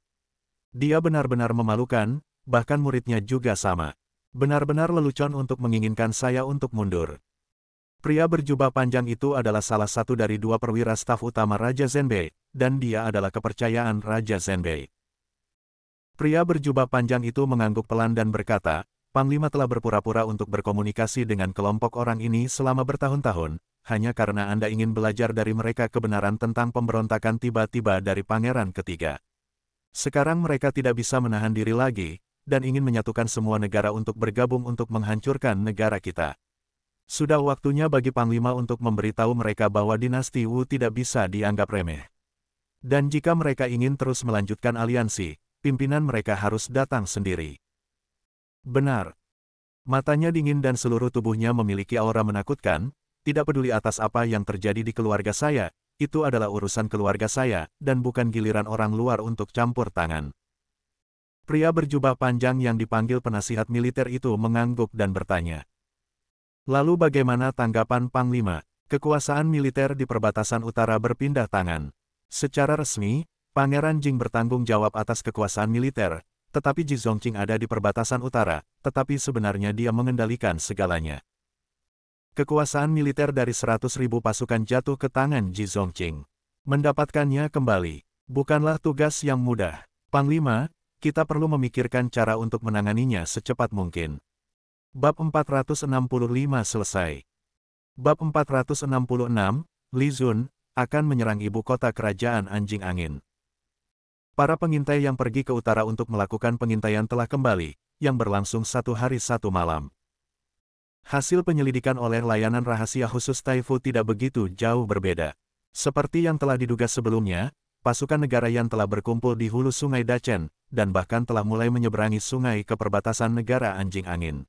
Dia benar-benar memalukan, bahkan muridnya juga sama. Benar-benar lelucon untuk menginginkan saya untuk mundur. Pria berjubah panjang itu adalah salah satu dari dua perwira staf utama Raja Zenbei, dan dia adalah kepercayaan Raja Zenbei. Pria berjubah panjang itu mengangguk pelan dan berkata, Panglima telah berpura-pura untuk berkomunikasi dengan kelompok orang ini selama bertahun-tahun, hanya karena Anda ingin belajar dari mereka kebenaran tentang pemberontakan tiba-tiba dari pangeran ketiga. Sekarang mereka tidak bisa menahan diri lagi, dan ingin menyatukan semua negara untuk bergabung untuk menghancurkan negara kita. Sudah waktunya bagi Panglima untuk memberitahu mereka bahwa dinasti Wu tidak bisa dianggap remeh. Dan jika mereka ingin terus melanjutkan aliansi, pimpinan mereka harus datang sendiri. Benar. Matanya dingin dan seluruh tubuhnya memiliki aura menakutkan, tidak peduli atas apa yang terjadi di keluarga saya, itu adalah urusan keluarga saya, dan bukan giliran orang luar untuk campur tangan. Pria berjubah panjang yang dipanggil penasihat militer itu mengangguk dan bertanya. Lalu bagaimana tanggapan Panglima? Kekuasaan militer di perbatasan utara berpindah tangan. Secara resmi, Pangeran Jing bertanggung jawab atas kekuasaan militer, tetapi Ji Zongqing ada di perbatasan utara, tetapi sebenarnya dia mengendalikan segalanya. Kekuasaan militer dari 100.000 pasukan jatuh ke tangan Ji Zongqing. Mendapatkannya kembali, bukanlah tugas yang mudah. Panglima, kita perlu memikirkan cara untuk menanganinya secepat mungkin. Bab 465 selesai. Bab 466, Li Zun, akan menyerang ibu kota kerajaan anjing angin. Para pengintai yang pergi ke utara untuk melakukan pengintaian telah kembali, yang berlangsung satu hari satu malam. Hasil penyelidikan oleh layanan rahasia khusus Taifu tidak begitu jauh berbeda. Seperti yang telah diduga sebelumnya, pasukan negara yang telah berkumpul di hulu sungai Dachen, dan bahkan telah mulai menyeberangi sungai ke perbatasan negara anjing angin.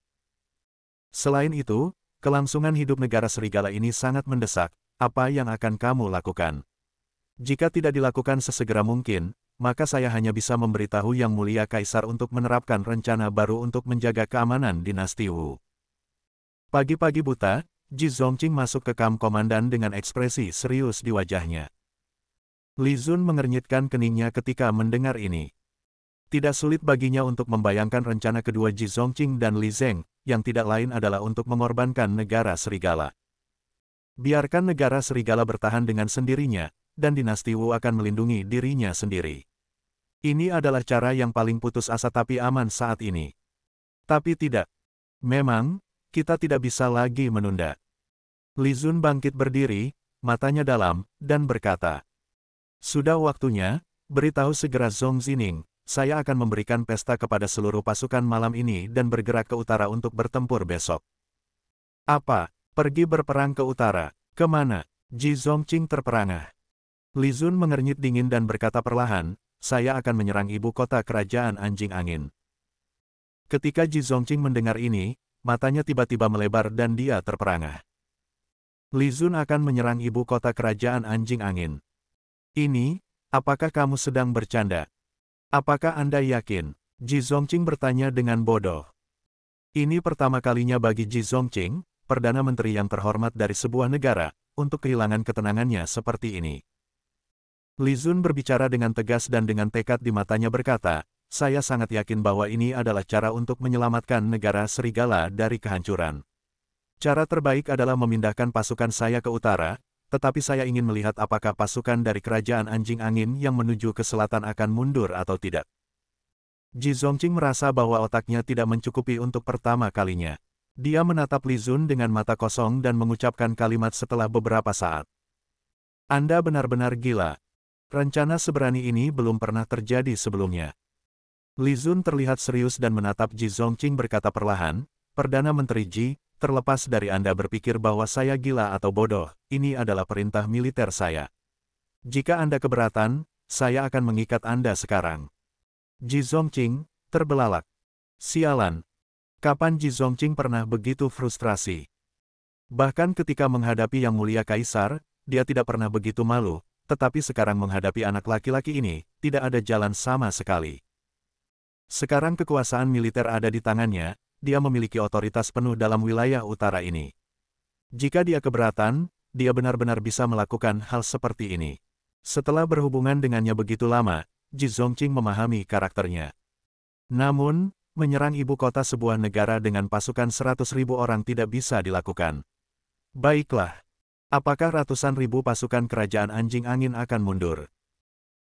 Selain itu, kelangsungan hidup negara serigala ini sangat mendesak, apa yang akan kamu lakukan? Jika tidak dilakukan sesegera mungkin, maka saya hanya bisa memberitahu Yang Mulia Kaisar untuk menerapkan rencana baru untuk menjaga keamanan dinasti Wu. Pagi-pagi buta, Ji Zongqing masuk ke kam komandan dengan ekspresi serius di wajahnya. Li Zun mengernyitkan keningnya ketika mendengar ini. Tidak sulit baginya untuk membayangkan rencana kedua Ji Zongqing dan Li Zeng, yang tidak lain adalah untuk mengorbankan negara serigala biarkan negara serigala bertahan dengan sendirinya, dan dinasti Wu akan melindungi dirinya sendiri. Ini adalah cara yang paling putus asa tapi aman saat ini. Tapi tidak. Memang, kita tidak bisa lagi menunda. Li Zun bangkit berdiri, matanya dalam, dan berkata, Sudah waktunya, beritahu segera Zong Zining, saya akan memberikan pesta kepada seluruh pasukan malam ini dan bergerak ke utara untuk bertempur besok. Apa? Pergi berperang ke utara. Kemana? Ji Zongqing terperangah. Li Zun mengernyit dingin dan berkata perlahan, saya akan menyerang ibu kota kerajaan anjing angin. Ketika Ji Zongqing mendengar ini, matanya tiba-tiba melebar dan dia terperangah. Li Zun akan menyerang ibu kota kerajaan anjing angin. Ini, apakah kamu sedang bercanda? Apakah Anda yakin? Ji Zongqing bertanya dengan bodoh. Ini pertama kalinya bagi Ji Zongqing, Perdana Menteri yang terhormat dari sebuah negara, untuk kehilangan ketenangannya seperti ini. Li Zun berbicara dengan tegas dan dengan tekad di matanya berkata, saya sangat yakin bahwa ini adalah cara untuk menyelamatkan negara serigala dari kehancuran. Cara terbaik adalah memindahkan pasukan saya ke utara, tetapi saya ingin melihat apakah pasukan dari kerajaan anjing angin yang menuju ke selatan akan mundur atau tidak. Ji Zongqing merasa bahwa otaknya tidak mencukupi untuk pertama kalinya. Dia menatap Lizun dengan mata kosong dan mengucapkan kalimat setelah beberapa saat. Anda benar-benar gila. Rencana seberani ini belum pernah terjadi sebelumnya. Lizun terlihat serius dan menatap Ji Zongqing berkata perlahan, Perdana Menteri Ji, Terlepas dari Anda berpikir bahwa saya gila atau bodoh, ini adalah perintah militer saya. Jika Anda keberatan, saya akan mengikat Anda sekarang. Ji Zongqing, terbelalak. Sialan, Kapan Ji Zongqing pernah begitu frustrasi? Bahkan ketika menghadapi Yang Mulia Kaisar, dia tidak pernah begitu malu, tetapi sekarang menghadapi anak laki-laki ini, tidak ada jalan sama sekali. Sekarang kekuasaan militer ada di tangannya, dia memiliki otoritas penuh dalam wilayah utara ini. Jika dia keberatan, dia benar-benar bisa melakukan hal seperti ini. Setelah berhubungan dengannya begitu lama, Ji Zongqing memahami karakternya. Namun, menyerang ibu kota sebuah negara dengan pasukan seratus ribu orang tidak bisa dilakukan. Baiklah. Apakah ratusan ribu pasukan kerajaan anjing angin akan mundur?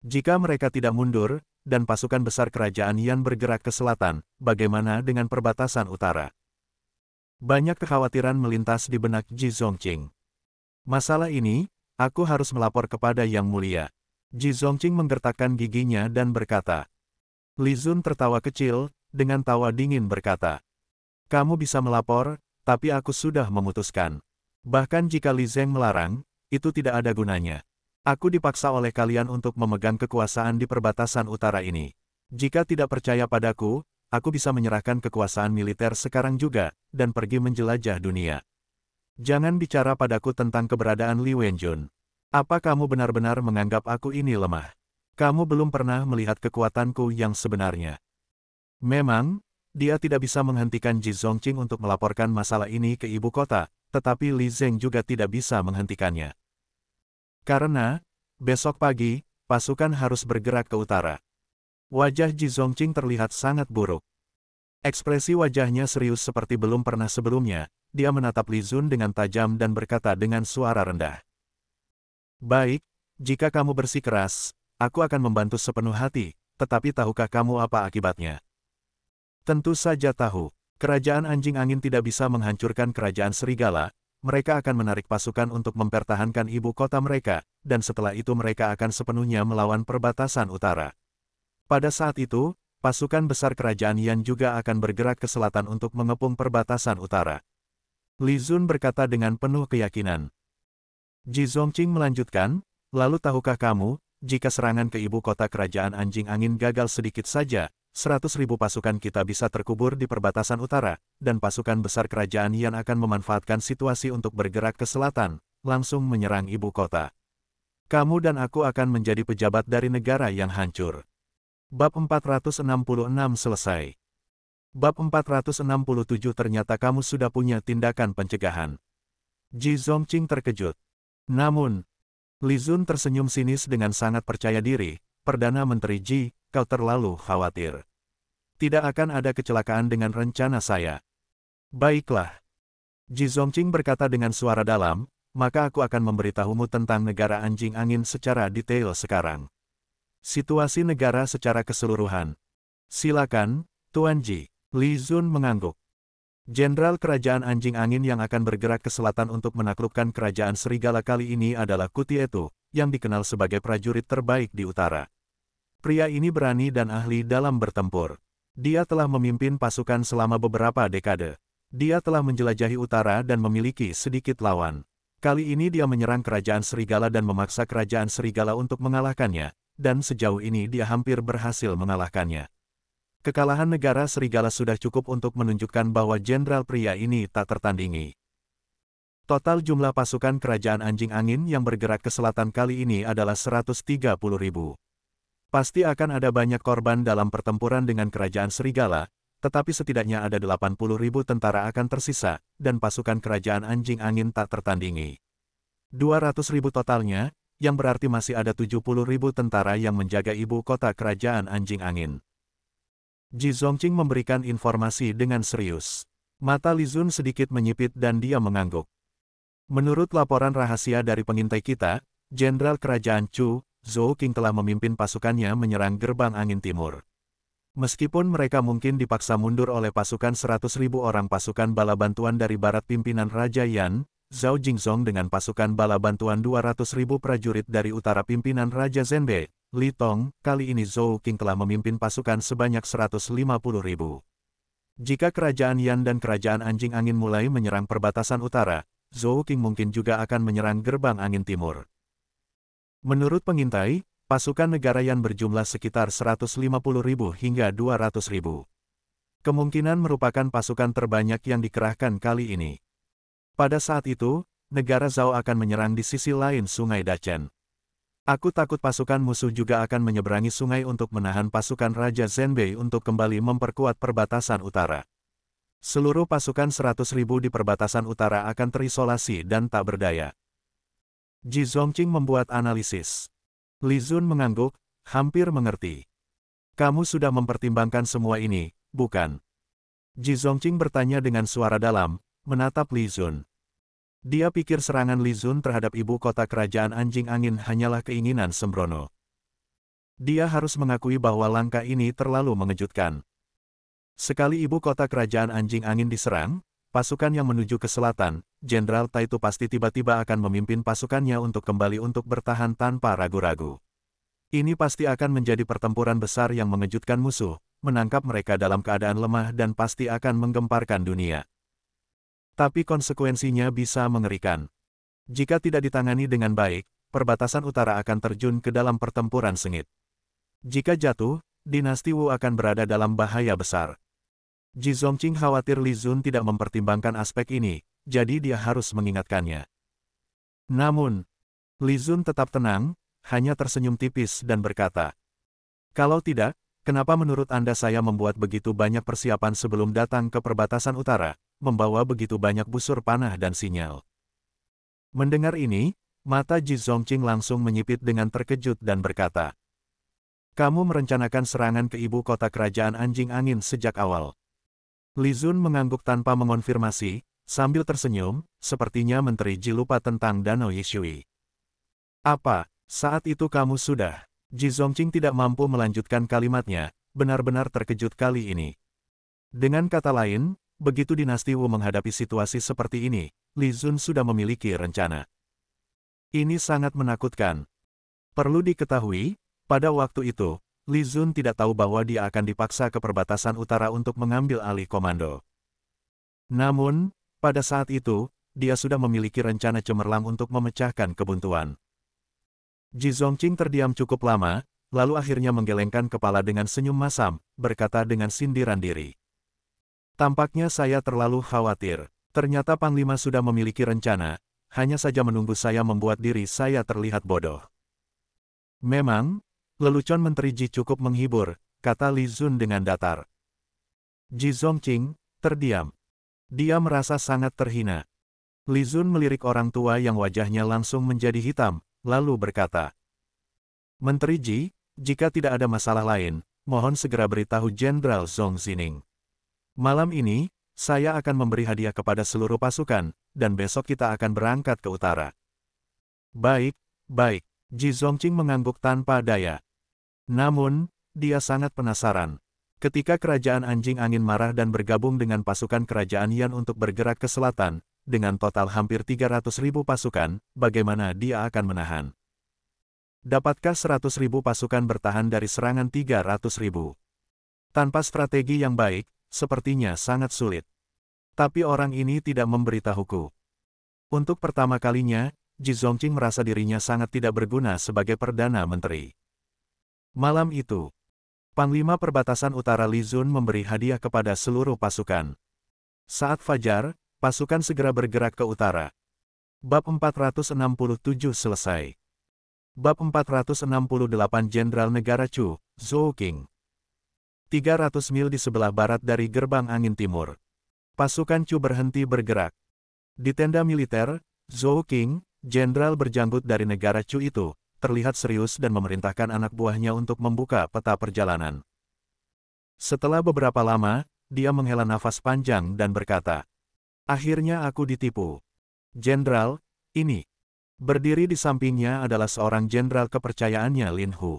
Jika mereka tidak mundur, dan pasukan besar kerajaan Yan bergerak ke selatan, bagaimana dengan perbatasan utara? Banyak kekhawatiran melintas di benak Ji Zongqing. Masalah ini, aku harus melapor kepada Yang Mulia. Ji Zongqing menggertakkan giginya dan berkata, Li Zun tertawa kecil, dengan tawa dingin berkata. Kamu bisa melapor, tapi aku sudah memutuskan. Bahkan jika Li Zeng melarang, itu tidak ada gunanya. Aku dipaksa oleh kalian untuk memegang kekuasaan di perbatasan utara ini. Jika tidak percaya padaku, aku bisa menyerahkan kekuasaan militer sekarang juga, dan pergi menjelajah dunia. Jangan bicara padaku tentang keberadaan Li Wenjun. Apa kamu benar-benar menganggap aku ini lemah? Kamu belum pernah melihat kekuatanku yang sebenarnya. Memang, dia tidak bisa menghentikan Ji Zongqing untuk melaporkan masalah ini ke ibu kota, tetapi Li Zheng juga tidak bisa menghentikannya. Karena, besok pagi, pasukan harus bergerak ke utara. Wajah Ji Zongqing terlihat sangat buruk. Ekspresi wajahnya serius seperti belum pernah sebelumnya, dia menatap Li Zun dengan tajam dan berkata dengan suara rendah. Baik, jika kamu bersikeras, aku akan membantu sepenuh hati, tetapi tahukah kamu apa akibatnya? Tentu saja tahu, kerajaan anjing angin tidak bisa menghancurkan kerajaan serigala, mereka akan menarik pasukan untuk mempertahankan ibu kota mereka, dan setelah itu mereka akan sepenuhnya melawan perbatasan utara. Pada saat itu, pasukan besar kerajaan Yan juga akan bergerak ke selatan untuk mengepung perbatasan utara. Li Zun berkata dengan penuh keyakinan. Ji Zongqing melanjutkan, lalu tahukah kamu, jika serangan ke ibu kota kerajaan anjing angin gagal sedikit saja, Seratus ribu pasukan kita bisa terkubur di perbatasan utara, dan pasukan besar kerajaan yang akan memanfaatkan situasi untuk bergerak ke selatan, langsung menyerang ibu kota. Kamu dan aku akan menjadi pejabat dari negara yang hancur. Bab 466 selesai. Bab 467 ternyata kamu sudah punya tindakan pencegahan. Ji Zongqing terkejut. Namun, Li Zun tersenyum sinis dengan sangat percaya diri, Perdana Menteri Ji, kau terlalu khawatir. Tidak akan ada kecelakaan dengan rencana saya. Baiklah. Ji Zongqing berkata dengan suara dalam, maka aku akan memberitahumu tentang negara anjing angin secara detail sekarang. Situasi negara secara keseluruhan. Silakan, Tuan Ji. Li Zun mengangguk. Jenderal Kerajaan Anjing Angin yang akan bergerak ke selatan untuk menaklukkan Kerajaan Serigala kali ini adalah Kutietu, yang dikenal sebagai prajurit terbaik di utara. Pria ini berani dan ahli dalam bertempur. Dia telah memimpin pasukan selama beberapa dekade. Dia telah menjelajahi utara dan memiliki sedikit lawan. Kali ini dia menyerang kerajaan Serigala dan memaksa kerajaan Serigala untuk mengalahkannya, dan sejauh ini dia hampir berhasil mengalahkannya. Kekalahan negara Serigala sudah cukup untuk menunjukkan bahwa jenderal pria ini tak tertandingi. Total jumlah pasukan kerajaan anjing angin yang bergerak ke selatan kali ini adalah 130 ribu. Pasti akan ada banyak korban dalam pertempuran dengan kerajaan Serigala, tetapi setidaknya ada 80 ribu tentara akan tersisa, dan pasukan kerajaan anjing angin tak tertandingi. 200 ribu totalnya, yang berarti masih ada 70 ribu tentara yang menjaga ibu kota kerajaan anjing angin. Ji Zongqing memberikan informasi dengan serius. Mata Li Zun sedikit menyipit dan dia mengangguk. Menurut laporan rahasia dari pengintai kita, Jenderal Kerajaan Chu, Zhou King telah memimpin pasukannya menyerang gerbang angin timur. Meskipun mereka mungkin dipaksa mundur oleh pasukan 100.000 orang pasukan bala bantuan dari barat pimpinan Raja Yan, Zhao Jingzong dengan pasukan bala bantuan 200.000 prajurit dari utara pimpinan Raja Zhenbe, Li Tong, kali ini Zhou King telah memimpin pasukan sebanyak 150.000. Jika kerajaan Yan dan kerajaan anjing angin mulai menyerang perbatasan utara, Zhou King mungkin juga akan menyerang gerbang angin timur. Menurut pengintai, pasukan negara yang berjumlah sekitar 150.000 hingga 200.000. Kemungkinan merupakan pasukan terbanyak yang dikerahkan kali ini. Pada saat itu, negara Zhao akan menyerang di sisi lain sungai Dachen. Aku takut pasukan musuh juga akan menyeberangi sungai untuk menahan pasukan Raja Zenbei untuk kembali memperkuat perbatasan utara. Seluruh pasukan 100.000 di perbatasan utara akan terisolasi dan tak berdaya. Ji Zongqing membuat analisis. Li Zun mengangguk, hampir mengerti. Kamu sudah mempertimbangkan semua ini, bukan? Ji Zongqing bertanya dengan suara dalam, menatap Li Zun. Dia pikir serangan Li Zun terhadap ibu kota kerajaan anjing angin hanyalah keinginan sembrono. Dia harus mengakui bahwa langkah ini terlalu mengejutkan. Sekali ibu kota kerajaan anjing angin diserang, pasukan yang menuju ke selatan, Jenderal Taito pasti tiba-tiba akan memimpin pasukannya untuk kembali untuk bertahan tanpa ragu-ragu. Ini pasti akan menjadi pertempuran besar yang mengejutkan musuh, menangkap mereka dalam keadaan lemah dan pasti akan menggemparkan dunia. Tapi konsekuensinya bisa mengerikan. Jika tidak ditangani dengan baik, perbatasan utara akan terjun ke dalam pertempuran sengit. Jika jatuh, dinasti Wu akan berada dalam bahaya besar. Ji Zongqing khawatir Li Zun tidak mempertimbangkan aspek ini, jadi dia harus mengingatkannya. Namun, Li Zun tetap tenang, hanya tersenyum tipis dan berkata, Kalau tidak, kenapa menurut Anda saya membuat begitu banyak persiapan sebelum datang ke perbatasan utara, membawa begitu banyak busur panah dan sinyal? Mendengar ini, mata Ji Zongqing langsung menyipit dengan terkejut dan berkata, Kamu merencanakan serangan ke ibu kota kerajaan anjing angin sejak awal. Li Zun mengangguk tanpa mengonfirmasi, Sambil tersenyum, sepertinya Menteri Ji lupa tentang Danau Yishui. Apa, saat itu kamu sudah? Ji Zongqing tidak mampu melanjutkan kalimatnya, benar-benar terkejut kali ini. Dengan kata lain, begitu dinasti Wu menghadapi situasi seperti ini, Li Zun sudah memiliki rencana. Ini sangat menakutkan. Perlu diketahui, pada waktu itu, Li Zun tidak tahu bahwa dia akan dipaksa ke perbatasan utara untuk mengambil alih komando. Namun, pada saat itu, dia sudah memiliki rencana cemerlang untuk memecahkan kebuntuan. Ji Zongqing terdiam cukup lama, lalu akhirnya menggelengkan kepala dengan senyum masam, berkata dengan sindiran diri. Tampaknya saya terlalu khawatir. Ternyata Panglima sudah memiliki rencana, hanya saja menunggu saya membuat diri saya terlihat bodoh. Memang, lelucon Menteri Ji cukup menghibur, kata Li Zun dengan datar. Ji Zongqing, terdiam. Dia merasa sangat terhina. Lizun melirik orang tua yang wajahnya langsung menjadi hitam, lalu berkata, Menteri Ji, jika tidak ada masalah lain, mohon segera beritahu Jenderal Zong Zining. Malam ini, saya akan memberi hadiah kepada seluruh pasukan, dan besok kita akan berangkat ke utara. Baik, baik, Ji Zongqing mengangguk tanpa daya. Namun, dia sangat penasaran, Ketika kerajaan anjing angin marah dan bergabung dengan pasukan kerajaan Yan untuk bergerak ke selatan, dengan total hampir 300 pasukan, bagaimana dia akan menahan? Dapatkah 100 pasukan bertahan dari serangan 300 Tanpa strategi yang baik, sepertinya sangat sulit. Tapi orang ini tidak memberitahuku. Untuk pertama kalinya, Ji Zongqing merasa dirinya sangat tidak berguna sebagai Perdana Menteri. Malam itu, Panglima Perbatasan Utara Lizun memberi hadiah kepada seluruh pasukan. Saat fajar, pasukan segera bergerak ke utara. Bab 467 selesai. Bab 468 Jenderal Negara Chu, Zhou King. 300 mil di sebelah barat dari gerbang angin timur. Pasukan Chu berhenti bergerak. Di tenda militer, Zhou King, jenderal berjanggut dari negara Chu itu, terlihat serius dan memerintahkan anak buahnya untuk membuka peta perjalanan. Setelah beberapa lama, dia menghela nafas panjang dan berkata, Akhirnya aku ditipu. Jenderal, ini. Berdiri di sampingnya adalah seorang jenderal kepercayaannya Lin Hu.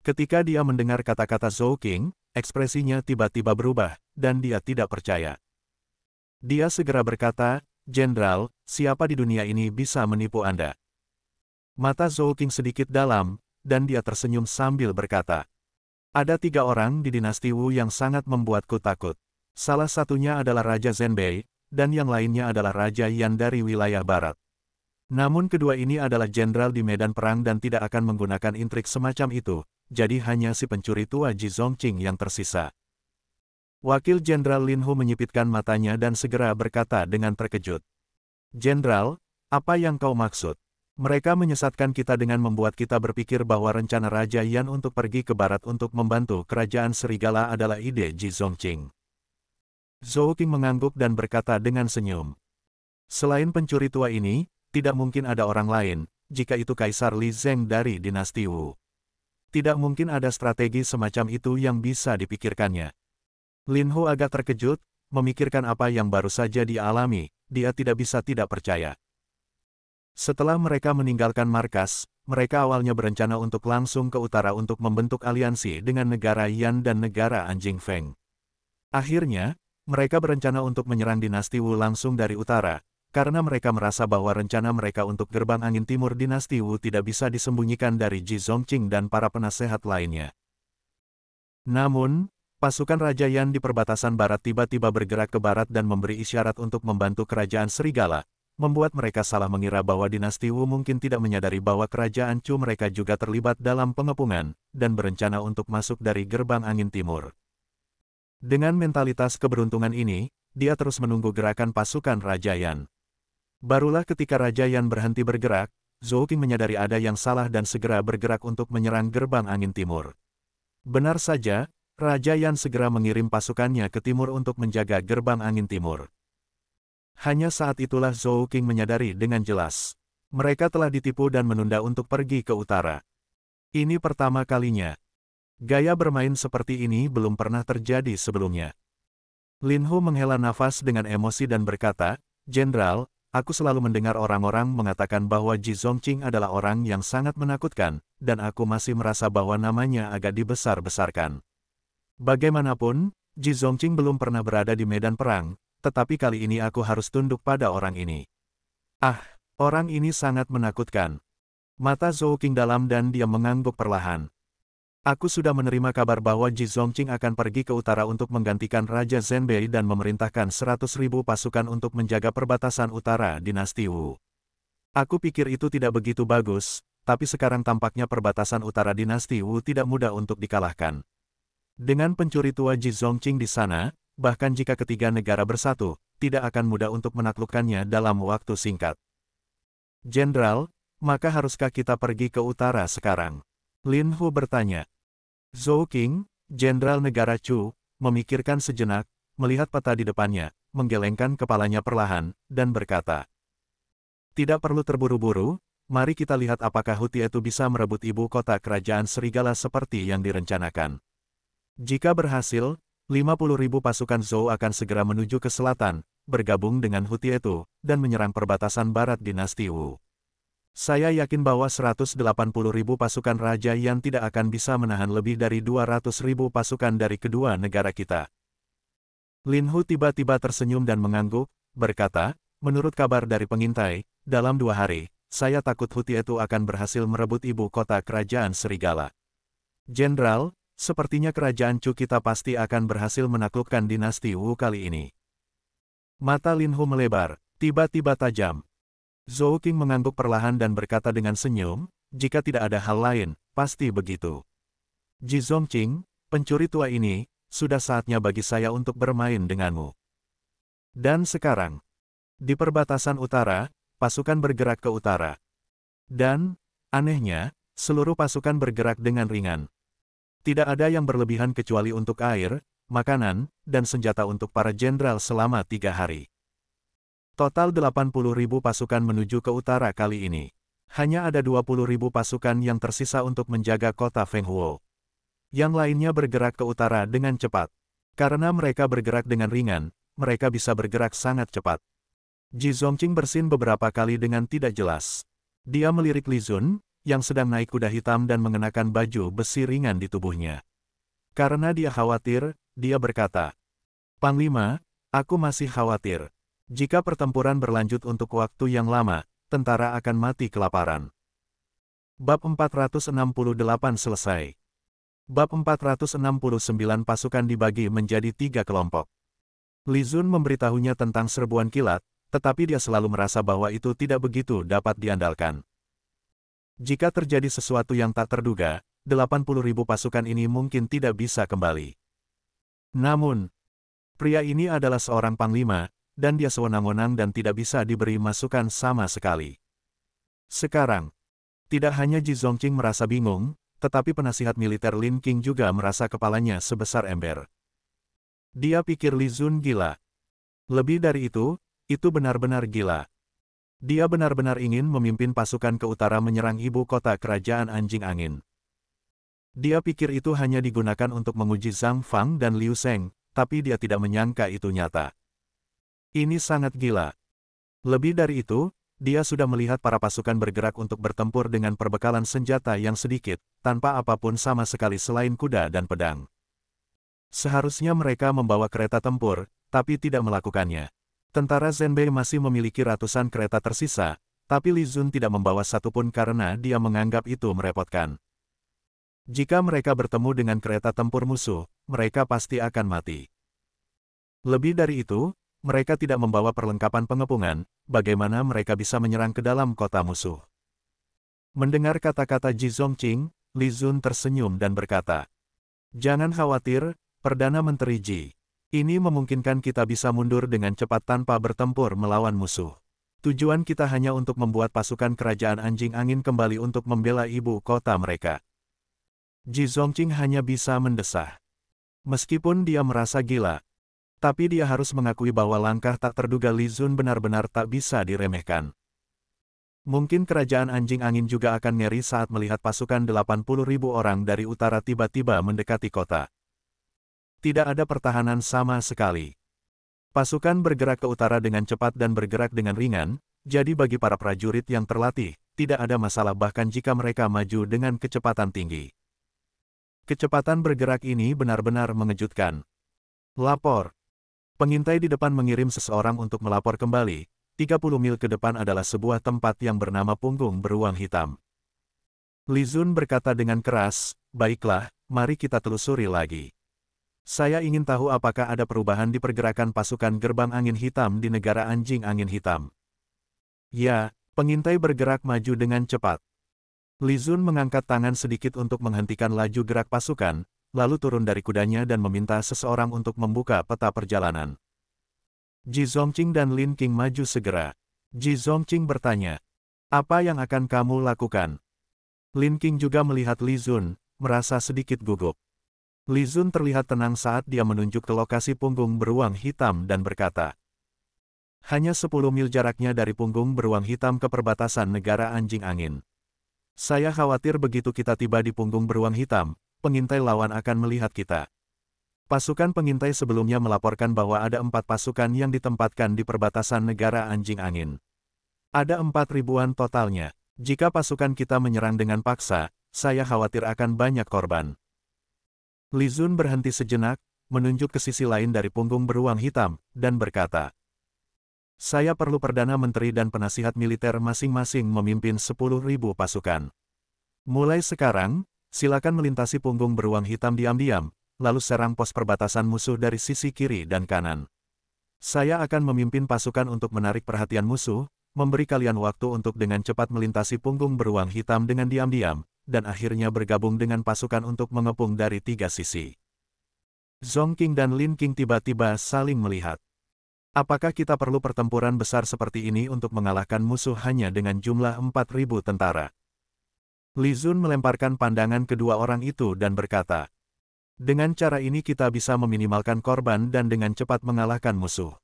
Ketika dia mendengar kata-kata Zhou King, ekspresinya tiba-tiba berubah, dan dia tidak percaya. Dia segera berkata, Jenderal, siapa di dunia ini bisa menipu Anda? Mata Zhou King sedikit dalam, dan dia tersenyum sambil berkata. Ada tiga orang di dinasti Wu yang sangat membuatku takut. Salah satunya adalah Raja Zenbei, dan yang lainnya adalah Raja Yan dari wilayah barat. Namun kedua ini adalah jenderal di medan perang dan tidak akan menggunakan intrik semacam itu, jadi hanya si pencuri tua Ji Zongqing yang tersisa. Wakil Jenderal Lin Hu menyipitkan matanya dan segera berkata dengan terkejut. Jenderal, apa yang kau maksud? Mereka menyesatkan kita dengan membuat kita berpikir bahwa rencana Raja Yan untuk pergi ke barat untuk membantu kerajaan Serigala adalah ide Ji Zongqing. Zhou Qing mengangguk dan berkata dengan senyum. Selain pencuri tua ini, tidak mungkin ada orang lain, jika itu Kaisar Li Zheng dari dinasti Wu. Tidak mungkin ada strategi semacam itu yang bisa dipikirkannya. Lin Hu agak terkejut, memikirkan apa yang baru saja dialami, dia tidak bisa tidak percaya. Setelah mereka meninggalkan markas, mereka awalnya berencana untuk langsung ke utara untuk membentuk aliansi dengan negara Yan dan negara Anjing Feng. Akhirnya, mereka berencana untuk menyerang dinasti Wu langsung dari utara, karena mereka merasa bahwa rencana mereka untuk gerbang angin timur dinasti Wu tidak bisa disembunyikan dari Ji Zongqing dan para penasehat lainnya. Namun, pasukan Raja Yan di perbatasan barat tiba-tiba bergerak ke barat dan memberi isyarat untuk membantu kerajaan Serigala, membuat mereka salah mengira bahwa dinasti Wu mungkin tidak menyadari bahwa kerajaan Chu mereka juga terlibat dalam pengepungan, dan berencana untuk masuk dari gerbang angin timur. Dengan mentalitas keberuntungan ini, dia terus menunggu gerakan pasukan Raja Yan. Barulah ketika Raja Yan berhenti bergerak, Zhou Qing menyadari ada yang salah dan segera bergerak untuk menyerang gerbang angin timur. Benar saja, Raja Yan segera mengirim pasukannya ke timur untuk menjaga gerbang angin timur. Hanya saat itulah Zhou King menyadari dengan jelas. Mereka telah ditipu dan menunda untuk pergi ke utara. Ini pertama kalinya. Gaya bermain seperti ini belum pernah terjadi sebelumnya. Lin Hu menghela nafas dengan emosi dan berkata, Jenderal, aku selalu mendengar orang-orang mengatakan bahwa Ji Zongqing adalah orang yang sangat menakutkan, dan aku masih merasa bahwa namanya agak dibesar-besarkan. Bagaimanapun, Ji Zongqing belum pernah berada di medan perang, tetapi kali ini aku harus tunduk pada orang ini. Ah, orang ini sangat menakutkan. Mata Zhou King dalam dan dia mengangguk perlahan. Aku sudah menerima kabar bahwa Ji Zhongqing akan pergi ke utara untuk menggantikan Raja Zenbei dan memerintahkan 100.000 pasukan untuk menjaga perbatasan utara dinasti Wu. Aku pikir itu tidak begitu bagus, tapi sekarang tampaknya perbatasan utara dinasti Wu tidak mudah untuk dikalahkan. Dengan pencuri tua Ji Zhongqing di sana, bahkan jika ketiga negara bersatu, tidak akan mudah untuk menaklukkannya dalam waktu singkat. Jenderal, maka haruskah kita pergi ke utara sekarang? Lin Hu bertanya. Zhou King, Jenderal Negara Chu, memikirkan sejenak, melihat peta di depannya, menggelengkan kepalanya perlahan, dan berkata, Tidak perlu terburu-buru, mari kita lihat apakah Huti itu bisa merebut ibu kota kerajaan Serigala seperti yang direncanakan. Jika berhasil, 50.000 pasukan Zhou akan segera menuju ke selatan, bergabung dengan Hutietu, dan menyerang perbatasan barat dinasti Wu. Saya yakin bahwa 180.000 pasukan Raja yang tidak akan bisa menahan lebih dari 200.000 pasukan dari kedua negara kita. Lin Hu tiba-tiba tersenyum dan mengangguk, berkata, menurut kabar dari pengintai, dalam dua hari, saya takut Hutietu akan berhasil merebut ibu kota kerajaan Serigala. Jenderal, Sepertinya kerajaan Chu kita pasti akan berhasil menaklukkan dinasti Wu kali ini. Mata Lin Hu melebar, tiba-tiba tajam. Zhou Qing mengangguk perlahan dan berkata dengan senyum, jika tidak ada hal lain, pasti begitu. Ji Zongqing, pencuri tua ini, sudah saatnya bagi saya untuk bermain denganmu. Dan sekarang, di perbatasan utara, pasukan bergerak ke utara. Dan, anehnya, seluruh pasukan bergerak dengan ringan. Tidak ada yang berlebihan kecuali untuk air, makanan, dan senjata untuk para jenderal selama tiga hari. Total 80.000 pasukan menuju ke utara kali ini. Hanya ada 20.000 pasukan yang tersisa untuk menjaga kota Fenghuo. Yang lainnya bergerak ke utara dengan cepat. Karena mereka bergerak dengan ringan, mereka bisa bergerak sangat cepat. Ji Zhongqing bersin beberapa kali dengan tidak jelas. Dia melirik Li Zun, yang sedang naik kuda hitam dan mengenakan baju besi ringan di tubuhnya. Karena dia khawatir, dia berkata, Panglima, aku masih khawatir. Jika pertempuran berlanjut untuk waktu yang lama, tentara akan mati kelaparan. Bab 468 selesai. Bab 469 pasukan dibagi menjadi tiga kelompok. Li Zun memberitahunya tentang serbuan kilat, tetapi dia selalu merasa bahwa itu tidak begitu dapat diandalkan. Jika terjadi sesuatu yang tak terduga, 80 ribu pasukan ini mungkin tidak bisa kembali. Namun, pria ini adalah seorang panglima, dan dia sewenang-wenang dan tidak bisa diberi masukan sama sekali. Sekarang, tidak hanya Ji Zongqing merasa bingung, tetapi penasihat militer Lin King juga merasa kepalanya sebesar ember. Dia pikir Li Zun gila. Lebih dari itu, itu benar-benar gila. Dia benar-benar ingin memimpin pasukan ke utara menyerang ibu kota kerajaan anjing angin. Dia pikir itu hanya digunakan untuk menguji Zhang Fang dan Liu Sheng, tapi dia tidak menyangka itu nyata. Ini sangat gila. Lebih dari itu, dia sudah melihat para pasukan bergerak untuk bertempur dengan perbekalan senjata yang sedikit, tanpa apapun sama sekali selain kuda dan pedang. Seharusnya mereka membawa kereta tempur, tapi tidak melakukannya. Tentara Zenbei masih memiliki ratusan kereta tersisa, tapi Li Zun tidak membawa satupun karena dia menganggap itu merepotkan. Jika mereka bertemu dengan kereta tempur musuh, mereka pasti akan mati. Lebih dari itu, mereka tidak membawa perlengkapan pengepungan, bagaimana mereka bisa menyerang ke dalam kota musuh. Mendengar kata-kata Ji Zongqing, Li Zun tersenyum dan berkata, Jangan khawatir, Perdana Menteri Ji. Ini memungkinkan kita bisa mundur dengan cepat tanpa bertempur melawan musuh. Tujuan kita hanya untuk membuat pasukan kerajaan anjing angin kembali untuk membela ibu kota mereka. Ji Zongqing hanya bisa mendesah. Meskipun dia merasa gila, tapi dia harus mengakui bahwa langkah tak terduga Li Zun benar-benar tak bisa diremehkan. Mungkin kerajaan anjing angin juga akan ngeri saat melihat pasukan 80.000 orang dari utara tiba-tiba mendekati kota tidak ada pertahanan sama sekali. Pasukan bergerak ke utara dengan cepat dan bergerak dengan ringan, jadi bagi para prajurit yang terlatih, tidak ada masalah bahkan jika mereka maju dengan kecepatan tinggi. Kecepatan bergerak ini benar-benar mengejutkan. Lapor. Pengintai di depan mengirim seseorang untuk melapor kembali, 30 mil ke depan adalah sebuah tempat yang bernama punggung beruang hitam. Lizun berkata dengan keras, baiklah, mari kita telusuri lagi. Saya ingin tahu apakah ada perubahan di pergerakan pasukan gerbang angin hitam di negara anjing angin hitam. Ya, pengintai bergerak maju dengan cepat. Lizun mengangkat tangan sedikit untuk menghentikan laju gerak pasukan, lalu turun dari kudanya dan meminta seseorang untuk membuka peta perjalanan. Ji Zongqing dan Lin Qing maju segera. Ji Zongqing bertanya, apa yang akan kamu lakukan? Lin Qing juga melihat Li Zun, merasa sedikit gugup. Li Zun terlihat tenang saat dia menunjuk ke lokasi punggung beruang hitam dan berkata, hanya 10 mil jaraknya dari punggung beruang hitam ke perbatasan negara anjing angin. Saya khawatir begitu kita tiba di punggung beruang hitam, pengintai lawan akan melihat kita. Pasukan pengintai sebelumnya melaporkan bahwa ada empat pasukan yang ditempatkan di perbatasan negara anjing angin. Ada empat ribuan totalnya. Jika pasukan kita menyerang dengan paksa, saya khawatir akan banyak korban. Li Zun berhenti sejenak, menunjuk ke sisi lain dari punggung beruang hitam, dan berkata, Saya perlu Perdana Menteri dan penasihat militer masing-masing memimpin 10.000 pasukan. Mulai sekarang, silakan melintasi punggung beruang hitam diam-diam, lalu serang pos perbatasan musuh dari sisi kiri dan kanan. Saya akan memimpin pasukan untuk menarik perhatian musuh, memberi kalian waktu untuk dengan cepat melintasi punggung beruang hitam dengan diam-diam, dan akhirnya bergabung dengan pasukan untuk mengepung dari tiga sisi. Zong King dan Lin King tiba-tiba saling melihat. Apakah kita perlu pertempuran besar seperti ini untuk mengalahkan musuh hanya dengan jumlah 4.000 tentara? Li Zun melemparkan pandangan kedua orang itu dan berkata, Dengan cara ini kita bisa meminimalkan korban dan dengan cepat mengalahkan musuh.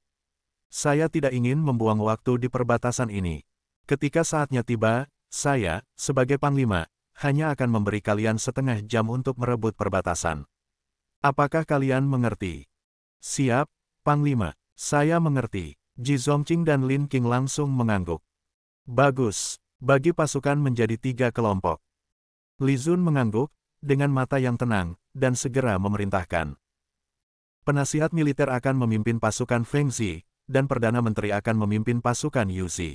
Saya tidak ingin membuang waktu di perbatasan ini. Ketika saatnya tiba, saya, sebagai panglima, hanya akan memberi kalian setengah jam untuk merebut perbatasan. Apakah kalian mengerti? Siap, Panglima. Saya mengerti. Ji Zongqing dan Lin Qing langsung mengangguk. Bagus, bagi pasukan menjadi tiga kelompok. Li Zun mengangguk, dengan mata yang tenang, dan segera memerintahkan. Penasihat militer akan memimpin pasukan Feng Zi, dan Perdana Menteri akan memimpin pasukan Yu Zi.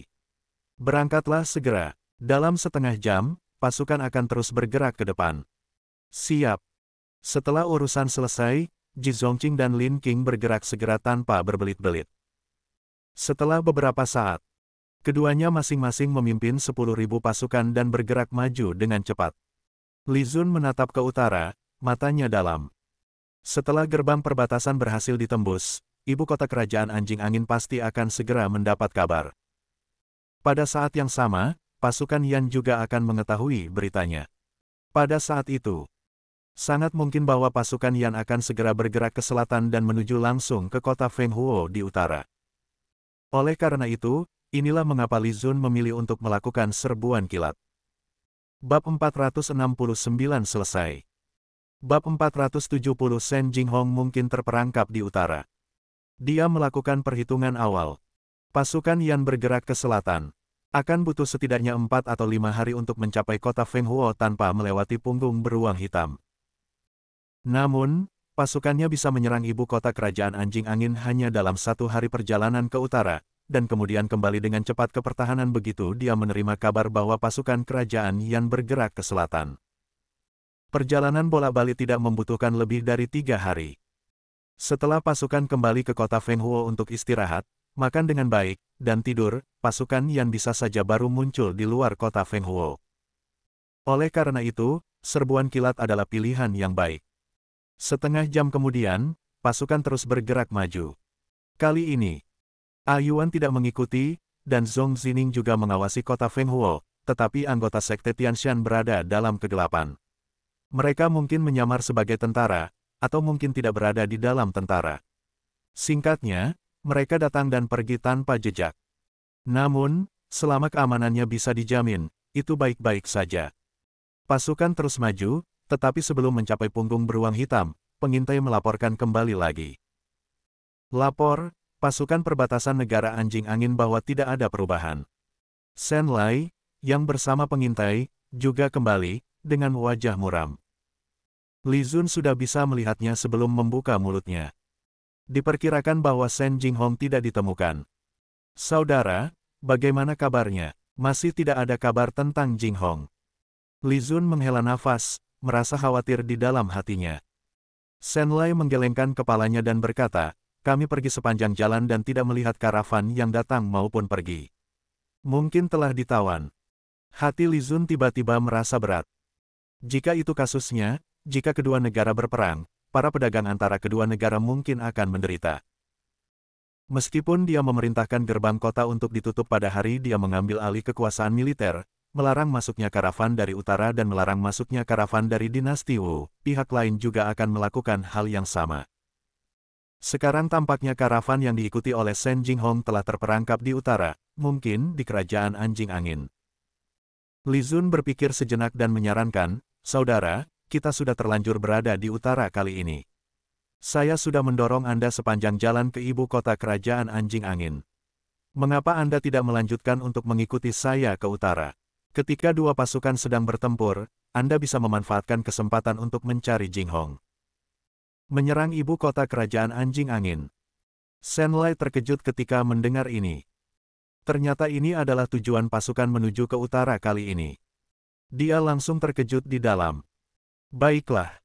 Berangkatlah segera. Dalam setengah jam, pasukan akan terus bergerak ke depan. Siap. Setelah urusan selesai, Ji Zongqing dan Lin King bergerak segera tanpa berbelit-belit. Setelah beberapa saat, keduanya masing-masing memimpin 10.000 pasukan dan bergerak maju dengan cepat. Li Zun menatap ke utara, matanya dalam. Setelah gerbang perbatasan berhasil ditembus, ibu kota kerajaan anjing angin pasti akan segera mendapat kabar. Pada saat yang sama, pasukan Yan juga akan mengetahui beritanya. Pada saat itu, sangat mungkin bahwa pasukan Yan akan segera bergerak ke selatan dan menuju langsung ke kota Fenghuo di utara. Oleh karena itu, inilah mengapa Li Zun memilih untuk melakukan serbuan kilat. Bab 469 selesai. Bab 470 Sen Jinghong mungkin terperangkap di utara. Dia melakukan perhitungan awal. Pasukan Yan bergerak ke selatan. Akan butuh setidaknya empat atau lima hari untuk mencapai kota Fenghuo tanpa melewati punggung beruang hitam. Namun, pasukannya bisa menyerang ibu kota kerajaan anjing angin hanya dalam satu hari perjalanan ke utara, dan kemudian kembali dengan cepat ke pertahanan begitu dia menerima kabar bahwa pasukan kerajaan yang bergerak ke selatan. Perjalanan bola balik tidak membutuhkan lebih dari tiga hari. Setelah pasukan kembali ke kota Fenghuo untuk istirahat, makan dengan baik, dan tidur, pasukan yang bisa saja baru muncul di luar kota Fenghuo. Oleh karena itu, serbuan kilat adalah pilihan yang baik. Setengah jam kemudian, pasukan terus bergerak maju. Kali ini, Ayuan ah tidak mengikuti, dan Zhong Zining juga mengawasi kota Fenghuo, tetapi anggota sekte Tianxian berada dalam kegelapan. Mereka mungkin menyamar sebagai tentara, atau mungkin tidak berada di dalam tentara. Singkatnya, mereka datang dan pergi tanpa jejak. Namun, selama keamanannya bisa dijamin, itu baik-baik saja. Pasukan terus maju, tetapi sebelum mencapai punggung beruang hitam, pengintai melaporkan kembali lagi. Lapor, pasukan perbatasan negara anjing angin bahwa tidak ada perubahan. Sen Lai, yang bersama pengintai, juga kembali, dengan wajah muram. Li Zun sudah bisa melihatnya sebelum membuka mulutnya diperkirakan bahwa Shen Jinghong tidak ditemukan. Saudara, bagaimana kabarnya? Masih tidak ada kabar tentang Jinghong. Li Zun menghela nafas, merasa khawatir di dalam hatinya. Shen Lai menggelengkan kepalanya dan berkata, kami pergi sepanjang jalan dan tidak melihat karavan yang datang maupun pergi. Mungkin telah ditawan. Hati Lizun tiba-tiba merasa berat. Jika itu kasusnya, jika kedua negara berperang, para pedagang antara kedua negara mungkin akan menderita. Meskipun dia memerintahkan gerbang kota untuk ditutup pada hari dia mengambil alih kekuasaan militer, melarang masuknya karavan dari utara dan melarang masuknya karavan dari dinasti Wu, pihak lain juga akan melakukan hal yang sama. Sekarang tampaknya karavan yang diikuti oleh Shen Jinghong telah terperangkap di utara, mungkin di kerajaan anjing angin. Li Zun berpikir sejenak dan menyarankan, Saudara, kita sudah terlanjur berada di utara kali ini. Saya sudah mendorong Anda sepanjang jalan ke ibu kota kerajaan anjing angin. Mengapa Anda tidak melanjutkan untuk mengikuti saya ke utara? Ketika dua pasukan sedang bertempur, Anda bisa memanfaatkan kesempatan untuk mencari Jing Hong, Menyerang ibu kota kerajaan anjing angin. Lai terkejut ketika mendengar ini. Ternyata ini adalah tujuan pasukan menuju ke utara kali ini. Dia langsung terkejut di dalam. Baiklah.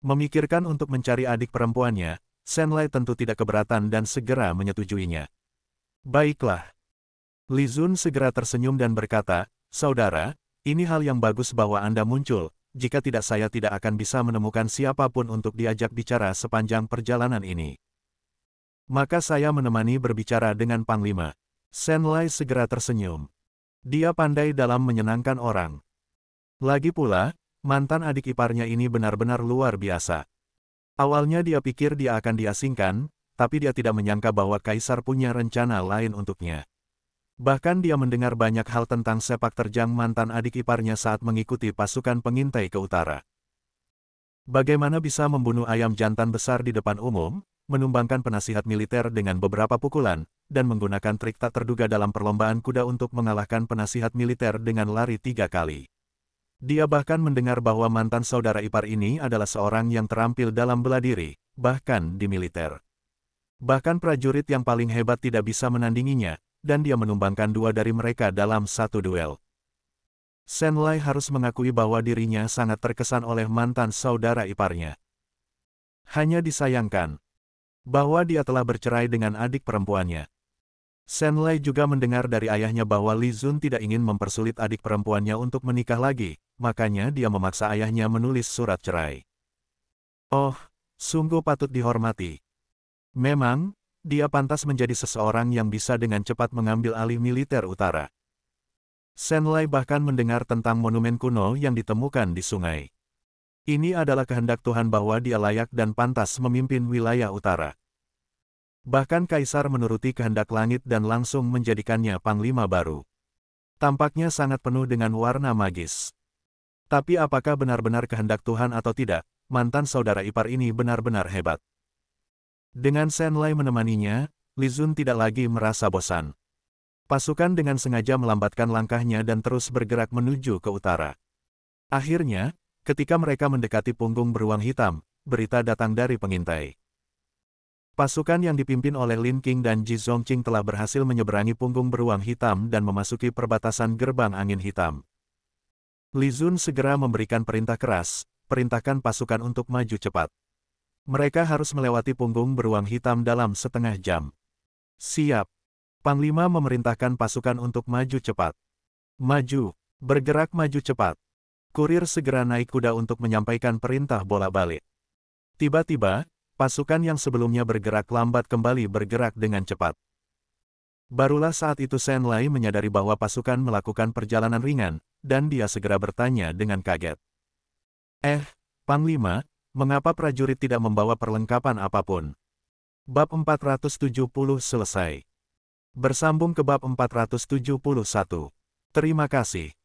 Memikirkan untuk mencari adik perempuannya, Senlai tentu tidak keberatan dan segera menyetujuinya. Baiklah. Lizun segera tersenyum dan berkata, Saudara, ini hal yang bagus bahwa Anda muncul, jika tidak saya tidak akan bisa menemukan siapapun untuk diajak bicara sepanjang perjalanan ini. Maka saya menemani berbicara dengan Panglima. Lai segera tersenyum. Dia pandai dalam menyenangkan orang. Lagi pula, Mantan adik iparnya ini benar-benar luar biasa. Awalnya dia pikir dia akan diasingkan, tapi dia tidak menyangka bahwa Kaisar punya rencana lain untuknya. Bahkan dia mendengar banyak hal tentang sepak terjang mantan adik iparnya saat mengikuti pasukan pengintai ke utara. Bagaimana bisa membunuh ayam jantan besar di depan umum, menumbangkan penasihat militer dengan beberapa pukulan, dan menggunakan trik tak terduga dalam perlombaan kuda untuk mengalahkan penasihat militer dengan lari tiga kali. Dia bahkan mendengar bahwa mantan saudara ipar ini adalah seorang yang terampil dalam bela diri, bahkan di militer. Bahkan prajurit yang paling hebat tidak bisa menandinginya, dan dia menumbangkan dua dari mereka dalam satu duel. Shen Lai harus mengakui bahwa dirinya sangat terkesan oleh mantan saudara iparnya. Hanya disayangkan bahwa dia telah bercerai dengan adik perempuannya. Shen Lei juga mendengar dari ayahnya bahwa Li Zun tidak ingin mempersulit adik perempuannya untuk menikah lagi, makanya dia memaksa ayahnya menulis surat cerai. Oh, sungguh patut dihormati. Memang, dia pantas menjadi seseorang yang bisa dengan cepat mengambil alih militer utara. Shen Lei bahkan mendengar tentang monumen kuno yang ditemukan di sungai. Ini adalah kehendak Tuhan bahwa dia layak dan pantas memimpin wilayah utara. Bahkan Kaisar menuruti kehendak langit dan langsung menjadikannya panglima baru. Tampaknya sangat penuh dengan warna magis. Tapi apakah benar-benar kehendak Tuhan atau tidak, mantan saudara ipar ini benar-benar hebat. Dengan Senlai menemaninya, Lizun tidak lagi merasa bosan. Pasukan dengan sengaja melambatkan langkahnya dan terus bergerak menuju ke utara. Akhirnya, ketika mereka mendekati punggung beruang hitam, berita datang dari pengintai. Pasukan yang dipimpin oleh Lin King dan Ji Zhongqing telah berhasil menyeberangi punggung beruang hitam dan memasuki perbatasan gerbang angin hitam. Li Zun segera memberikan perintah keras, perintahkan pasukan untuk maju cepat. Mereka harus melewati punggung beruang hitam dalam setengah jam. Siap. Panglima memerintahkan pasukan untuk maju cepat. Maju, bergerak maju cepat. Kurir segera naik kuda untuk menyampaikan perintah bola balik. Tiba-tiba, pasukan yang sebelumnya bergerak lambat kembali bergerak dengan cepat. Barulah saat itu Sen Lai menyadari bahwa pasukan melakukan perjalanan ringan, dan dia segera bertanya dengan kaget. Eh, Panglima, mengapa prajurit tidak membawa perlengkapan apapun? Bab 470 selesai. Bersambung ke bab 471. Terima kasih.